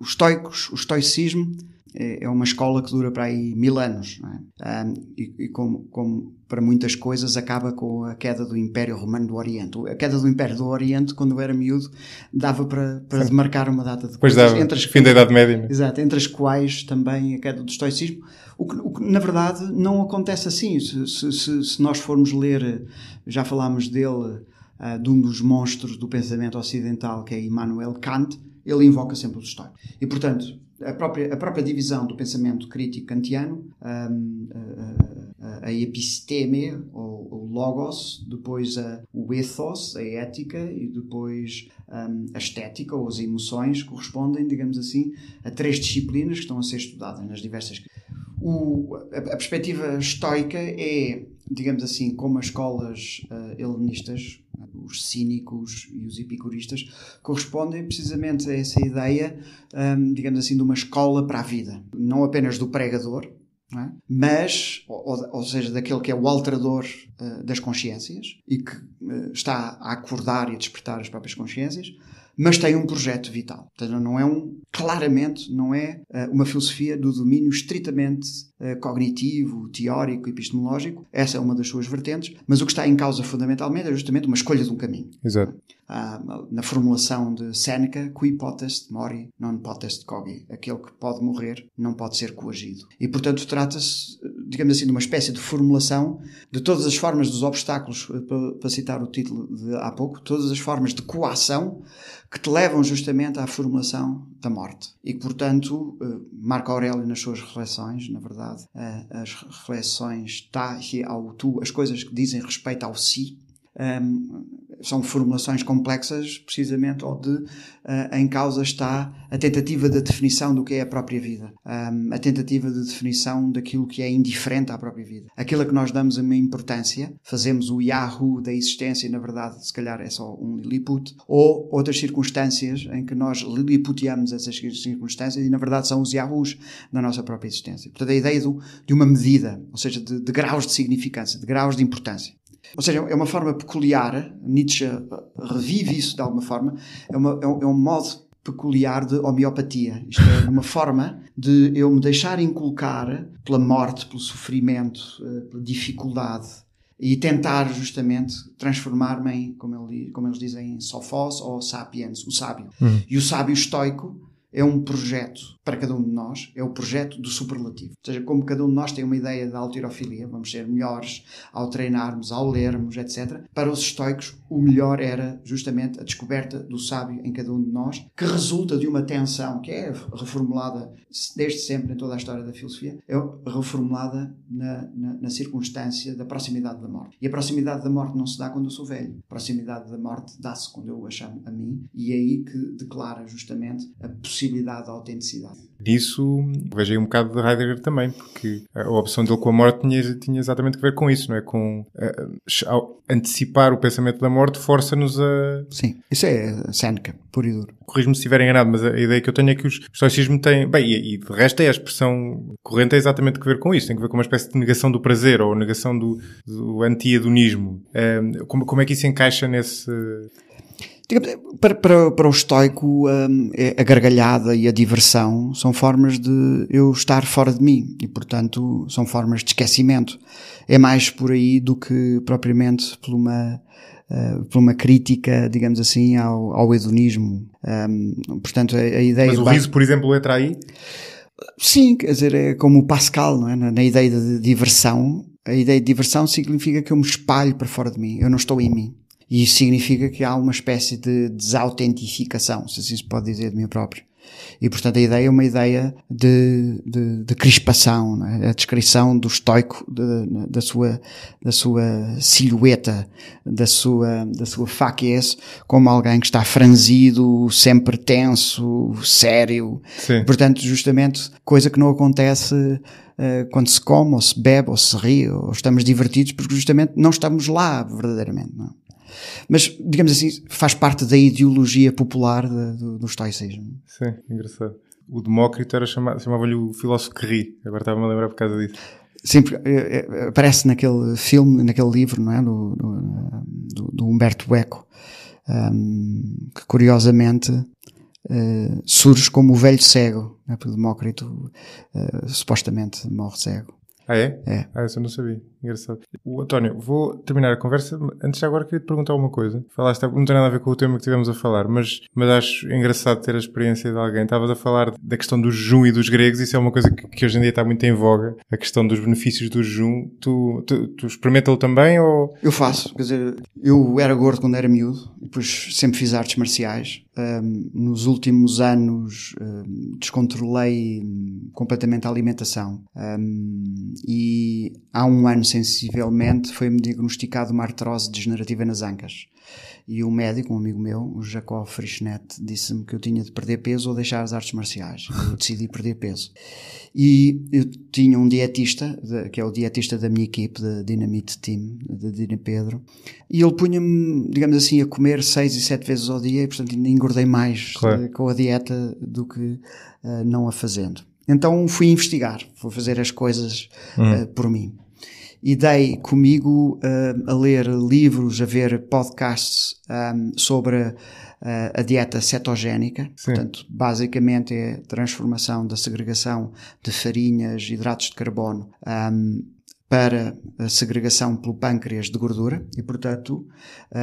os estoicos, o estoicismo é, é uma escola que dura para aí mil anos é? um, e, e como, como, para muitas coisas acaba com a queda do Império Romano do Oriente a queda do Império do Oriente quando eu era miúdo dava para, para demarcar uma data de pois entre as, fim da Idade Média né? exato, entre as quais também a queda do estoicismo o que, o que na verdade não acontece assim se, se, se, se nós formos ler já falámos dele ah, de um dos monstros do pensamento ocidental, que é Immanuel Kant, ele invoca sempre os histórico. E, portanto, a própria, a própria divisão do pensamento crítico kantiano, a, ah, ah, a, a, episteme, ou, logos, depois a, o ethos, a ética, e depois a estética, ou as emoções, correspondem, digamos assim, a três disciplinas que estão a ser estudadas nas diversas. O, a, a perspectiva estoica é, digamos assim, como as escolas uh, helenistas os cínicos e os epicuristas, correspondem precisamente a essa ideia, hum, digamos assim, de uma escola para a vida. Não apenas do pregador, é? mas, ou, ou, seja, daquele que é o alterador uh, das consciências e que uh, está a acordar e a despertar as próprias consciências, mas tem um projeto vital. Portanto, não é um, claramente, não é eh, uma filosofia do domínio estritamente eh, cognitivo, teórico, epistemológico. Essa é uma das suas vertentes, mas o que está em causa fundamentalmente é justamente uma escolha de um caminho. Exato. Ah, na formulação de Seneca, qui potest mori non potest cogi. Aquele que pode morrer não pode ser coagido. E, portanto, trata-se, digamos assim, de uma espécie de formulação de todas as formas dos obstáculos, eh, para, citar o título de há pouco, todas as formas de coação que te levam justamente à formulação da morte. E, portanto, eh, Marco Aurélio, nas suas reflexões, na verdade, eh, as reflexões ta tá e ao tu, as coisas que dizem respeito ao si, ehm, são formulações complexas, precisamente onde uh, eh, em causa está a tentativa da de definição do que é a própria vida, um, a tentativa de definição daquilo que é indiferente à própria vida, aquilo a que nós damos uma importância, fazemos o Yahoo da existência e, na verdade, se calhar é só um Lilliput, ou outras circunstâncias em que nós Lilliputiamos essas circunstâncias e, na verdade, são os Yahoos da nossa própria existência. Portanto, a ideia do, de uma medida, ou seja, de, de graus de significância, de graus de importância. Ou seja, é uma forma peculiar, Nietzsche revive isso de alguma forma, é, uma, é, um, é um modo peculiar de homeopatia. Isto é uma forma de eu me deixar inculcar pela morte, pelo sofrimento, eh, pela dificuldade e tentar justamente transformar-me em, como, ele, como, eles dizem, sofós ou sapiens, o sábio. Hum. E o sábio estoico é um projeto para cada um de nós é o projeto do superlativo. Ou seja, como cada um de nós tem uma ideia da altirofilia, vamos ser melhores ao treinarmos, ao lermos, etc. Para os estoicos, o melhor era justamente a descoberta do sábio em cada um de nós, que resulta de uma tensão que é reformulada desde sempre em toda a história da filosofia, é reformulada na, na, na circunstância da proximidade da morte. E a proximidade da morte não se dá quando eu sou velho. A proximidade da morte dá-se quando eu a chamo a mim, e é aí que declara justamente a possibilidade da autenticidade. Disso vejo aí um bocado de Heidegger também, porque a opção dele com a morte tinha, tinha exatamente a ver com isso, não é? Com uh, antecipar o pensamento da morte força-nos a. Sim, isso é Seneca, puro e duro. Corrijo-me se estiver enganado, mas a ideia que eu tenho é que o estoicismo tem. Bem, e, e de resto é a expressão corrente, é exatamente a ver com isso, tem a ver com uma espécie de negação do prazer ou negação do, do anti-hedonismo. Ehm, como, como é que isso encaixa nesse. Eh, para, para, para o estoico, hum, é, a gargalhada e a diversão são formas de eu estar fora de mim e, portanto, são formas de esquecimento. É mais por aí do que propriamente por uma, eh, por uma crítica, digamos assim, ao, ao hedonismo. Hum, portanto, a, a ideia. Mas o riso, por exemplo, entra aí? Sim, quer dizer, é como o Pascal, não é? na, na ideia de diversão. A ideia de diversão significa que eu me espalho para fora de mim, eu não estou em mim. E isso significa que há uma espécie de desautentificação, se assim se pode dizer de mim próprio. E, portanto, a ideia é uma ideia de, de, de crispação, é? a descrição do estoico, de, da, sua, da sua silhueta, da sua, da sua facies, como alguém que está franzido, sempre tenso, sério. Sim. Portanto, justamente, coisa que não acontece uh, quando se come, ou se bebe, ou se ri, ou estamos divertidos, porque justamente não estamos lá verdadeiramente. Não? É? Mas, digamos assim, faz parte da ideologia popular de, do, do estoicismo. Sim, engraçado. O Demócrito era chamado, chamava-lhe o filósofo que ri. Agora estava-me a lembrar por causa disso. Sim, eh, eh, aparece naquele filme, naquele livro, não é? Do, do, do Humberto Eco, um, ehm, que curiosamente uh, surge como o velho cego, é? porque Demócrito uh, supostamente morre cego. Ah, é? É. Ah, isso eu não sabia. Engraçado. O António, vou terminar a conversa. Antes de agora queria te perguntar uma coisa. Falaste, não tem nada a ver com o tema que estivemos a falar, mas, mas acho engraçado ter a experiência de alguém. Estavas a falar da questão do jejum e dos gregos, isso é uma coisa que, que, hoje em dia está muito em voga, a questão dos benefícios do jejum. Tu, tu, tu experimenta-lo também ou... Eu faço, quer dizer, eu era gordo quando era miúdo, depois sempre fiz artes marciais. Um, nos últimos anos um, descontrolei hum, completamente a alimentação um, e há um ano sensivelmente foi-me diagnosticado uma artrose degenerativa nas ancas. E um médico, um amigo meu, o Jacob Frischnet, disse-me que eu tinha de perder peso ou deixar as artes marciais. Eu decidi perder peso. E eu tinha um dietista, que é o dietista da minha equipe, da Dynamite Team, da Dina Pedro, e ele punha-me, digamos assim, a comer seis e sete vezes ao dia e, portanto, ainda engordei mais eh, claro. com a dieta do que uh, não a fazendo. Então fui investigar, vou fazer as coisas hum. uh, por mim e dei comigo uh, a ler livros, a ver podcasts um, ah, sobre uh, a dieta cetogénica. Sim. Portanto, basicamente é a transformação da segregação de farinhas, hidratos de carbono um, para a segregação pelo pâncreas de gordura e, portanto,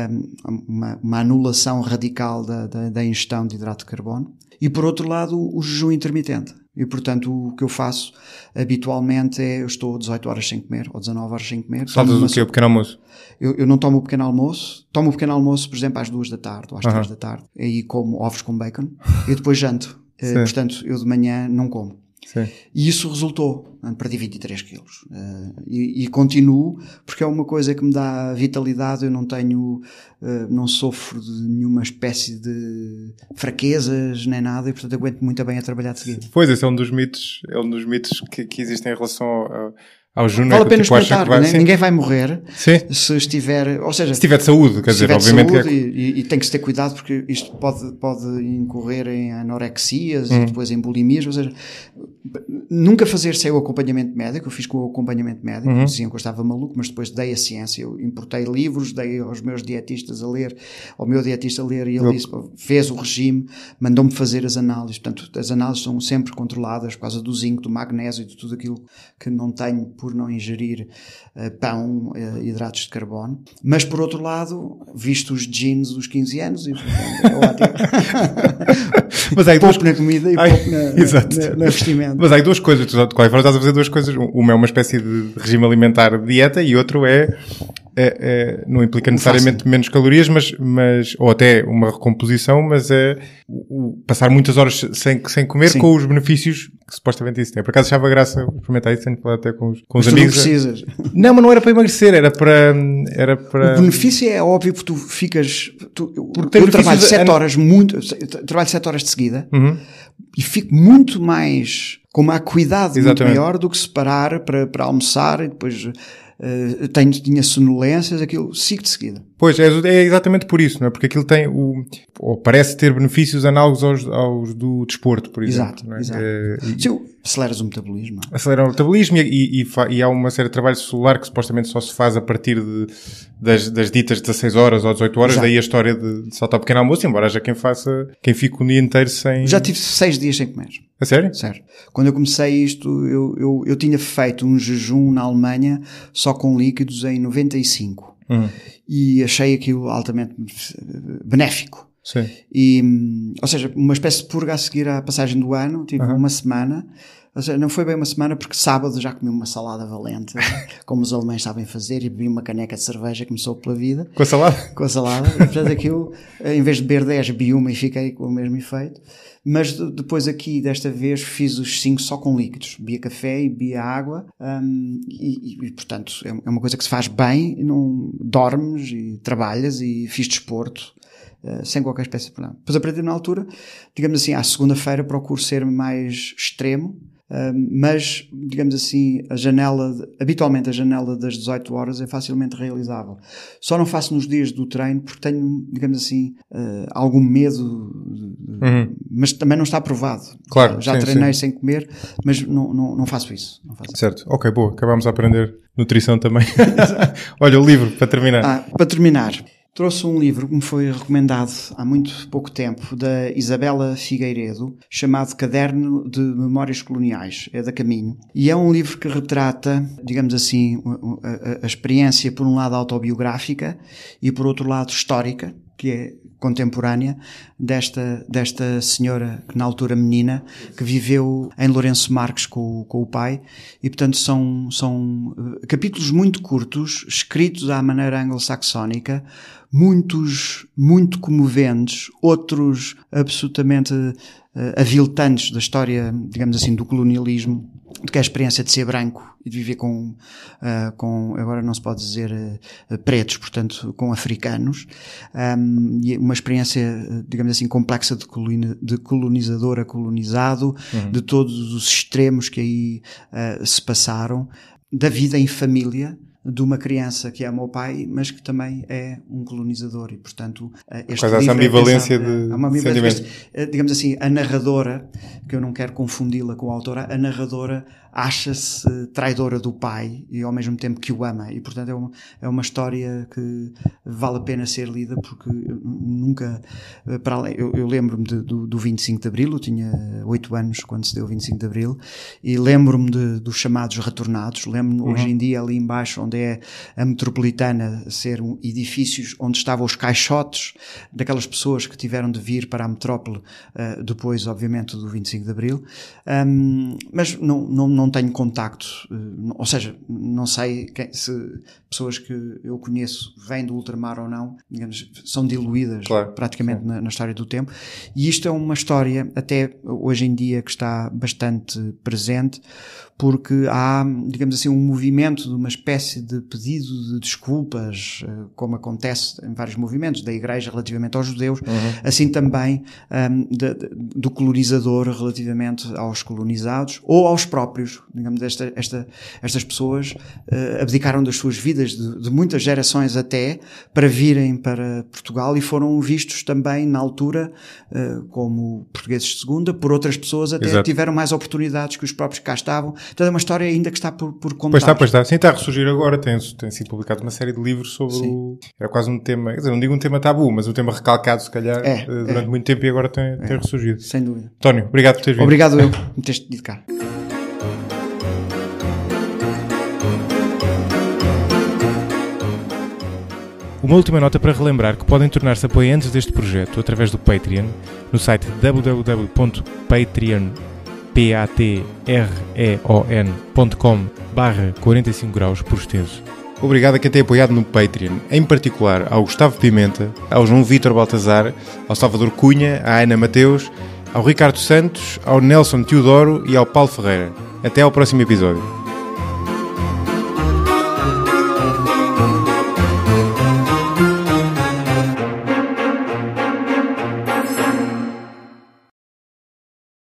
um, uma, uma, anulação radical da, da, da ingestão de hidrato de carbono. E, por outro lado, o jejum intermitente e, portanto, o que eu faço habitualmente é eu estou 18 horas sem comer ou 19 horas sem comer. Saltas o quê? O pequeno almoço? Eu, eu, não tomo o pequeno almoço. Tomo o pequeno almoço, por exemplo, às 2 da tarde ou às uhum. 3 da tarde. Aí como ovos com bacon e depois janto. Uh, portanto, eu de manhã não como. Sim. E isso resultou, ah, perdi 23 quilos. Uh, e, e, continuo, porque é uma coisa que me dá vitalidade, eu não tenho, uh, não sofro de nenhuma espécie de fraquezas nem nada, e portanto aguento muito bem a trabalhar de seguida. Pois, esse é um dos mitos, é um dos mitos que, que existem em relação ao, ao Júnior. É vale tipo, é que, tipo, que vai, né? Ninguém vai morrer sim. se estiver, ou seja, se tiver de saúde, quer dizer, obviamente é saúde, é... e, e, tem que se ter cuidado porque isto pode pode incorrer em anorexias hum. e depois em bulimias, ou seja, nunca fazer sem o acompanhamento médico. Eu fiz com o acompanhamento médico, uhum. diziam que eu estava maluco, mas depois dei a ciência, eu importei livros, dei aos meus dietistas a ler, ao meu dietista a ler e ele eu... disse, fez o regime, mandou-me fazer as análises. Portanto, as análises são sempre controladas por causa do zinco, do magnésio e de tudo aquilo que não tenho por não ingerir uh, pão, uh, hidratos de carbono. Mas por outro lado, visto os jeans dos 15 anos, e portanto, é ótimo. Mas duas... na comida e Ai, na, exato. Na, na, vestimenta. Mas há duas coisas, tu de qualquer forma estás a fazer duas coisas. Uma é uma espécie de regime alimentar dieta e outro é é, é, não implica necessariamente Fácil. menos calorias, mas, mas, ou até uma recomposição, mas é o, o, passar muitas horas sem, sem comer Sim. com os benefícios que supostamente isso tem. É, por acaso achava graça experimentar isso, tenho falar até com os, com os amigos. Não precisas. Não, mas não era para emagrecer, era para, era para. O benefício é óbvio porque tu ficas. Tu, eu trabalho 7 de... horas muito. Trabalho 7 horas de seguida uhum. e fico muito mais. com uma acuidade Exatamente. muito maior do que separar para, para almoçar e depois uh, tenho, tinha sonolências, aquilo sigo de seguida. Pois, é, é, exatamente por isso, não é? Porque aquilo tem o, ou parece ter benefícios análogos aos, aos do desporto, por exemplo. Exato, é? exato. É, eh, aceleras o metabolismo. É? Acelera o metabolismo e, e, e, e, há uma série de trabalho celular que supostamente só se faz a partir de, das, das ditas 16 horas ou 18 horas, exato. daí a história de, de saltar o pequeno almoço, embora já quem faça, quem fique um dia inteiro sem... Já tive seis dias sem comer. É sério? Sério. Quando eu comecei isto, eu, eu, eu, tinha feito um jejum na Alemanha só com líquidos em 95. Hum. E achei aquilo altamente benéfico. Sim. E, ou seja, uma espécie de purga a seguir à passagem do ano, tive tipo uhum. uma semana. Ou seja, não foi bem uma semana porque sábado já comi uma salada valente, como os alemães sabem fazer, e bebi uma caneca de cerveja que me soube pela vida. Com a salada? Com a salada. E, portanto, aquilo, em vez de beber 10, bebi uma e fiquei com o mesmo efeito. Mas de, depois aqui, desta vez, fiz os 5 só com líquidos. Bia café e bebia água. Um, e, e, portanto, é, é uma coisa que se faz bem. Não, dormes e trabalhas e fiz desporto. Uh, sem qualquer espécie de problema. Depois, a partir na altura, digamos assim, à segunda-feira procuro ser mais extremo, mas, digamos assim, a janela, habitualmente a janela das 18 horas é facilmente realizável. Só não faço nos dias do treino porque tenho, digamos assim, ah, algum medo, uhum. mas também não está provado. Claro, Já sim, treinei sim. sem comer, mas não, não, não faço isso. Não faço certo, ok, boa, acabámos a aprender nutrição também. Olha, o livro, para terminar. Ah, para terminar. Trouxe um livro que me foi recomendado há muito pouco tempo, da Isabela Figueiredo, chamado Caderno de Memórias Coloniais, é da Caminho. E é um livro que retrata, digamos assim, a, a, a experiência, por um lado, autobiográfica e, por outro lado, histórica, que é contemporânea desta, desta senhora, que na altura menina, que viveu em Lourenço Marques com, com o pai, e portanto são, são eh, capítulos muito curtos, escritos à maneira anglo-saxónica, muitos muito comoventes, outros absolutamente uh, aviltantes da história, digamos assim, do colonialismo, do que é a experiência de ser branco e de viver com, uh, com agora não se pode dizer uh, pretos, portanto, com africanos, um, e é uma experiência, digamos assim, complexa de, de colonizador a colonizado, uhum. de todos os extremos que aí se passaram, da vida em família, de uma criança que ama o pai, mas que também é um colonizador e, portanto, eh, este Quase ambivalência é pensado, de há uma ambivalência, eh, digamos assim, a narradora, que eu não quero confundi-la com a autora, a narradora acha-se traidora do pai e ao mesmo tempo que o ama e, portanto, é uma, é uma história que vale a pena ser lida porque nunca, eh, para além, eu, eu lembro-me do, do 25 de Abril, eu tinha 8 anos quando se deu o 25 de Abril e lembro-me dos chamados retornados, lembro-me uhum. hoje em dia ali embaixo onde é a metropolitana ser um, edifícios onde estavam os caixotes daquelas pessoas que tiveram de vir para a metrópole uh, depois, obviamente, do 25 de Abril. Um, mas não, não, não tenho contacto, uh, ou seja, não sei quem, se pessoas que eu conheço vêm do ultramar ou não, digamos, são diluídas claro, praticamente na, na, história do tempo. E isto é uma história, até hoje em dia, que está bastante presente, porque há, digamos assim, um movimento de uma espécie de pedido de desculpas, eh, como acontece em vários movimentos, da Igreja relativamente aos judeus, uhum. assim também um, ehm, de, de, do colonizador relativamente aos colonizados ou aos próprios, digamos, esta, esta, estas pessoas uh, abdicaram das suas vidas de, de muitas gerações até para virem para Portugal e foram vistos também na altura uh, como portugueses de segunda por outras pessoas até Exato. tiveram mais oportunidades que os próprios que cá estavam. Então é uma história ainda que está por, por contar. Pois está, pois está. Sim, está a ressurgir agora. Tem, tem sido publicado uma série de livros sobre o... Era quase um tema, quer dizer, não digo um tema tabu, mas um tema recalcado se calhar é, eh, durante é. muito tempo e agora tem, tem é, ressurgido. Sem dúvida. António, obrigado por teres vindo. Obrigado eu por me teres dedicado Uma última nota para relembrar que podem tornar-se apoiantes deste projeto através do Patreon, no site www.patreon.com barra 45 graus por extenso. Obrigado a quem tem apoiado no Patreon, em particular ao Gustavo Pimenta, ao João Vitor Baltazar, ao Salvador Cunha, à Ana Mateus, ao Ricardo Santos, ao Nelson Teodoro e ao Paulo Ferreira. Até ao próximo episódio.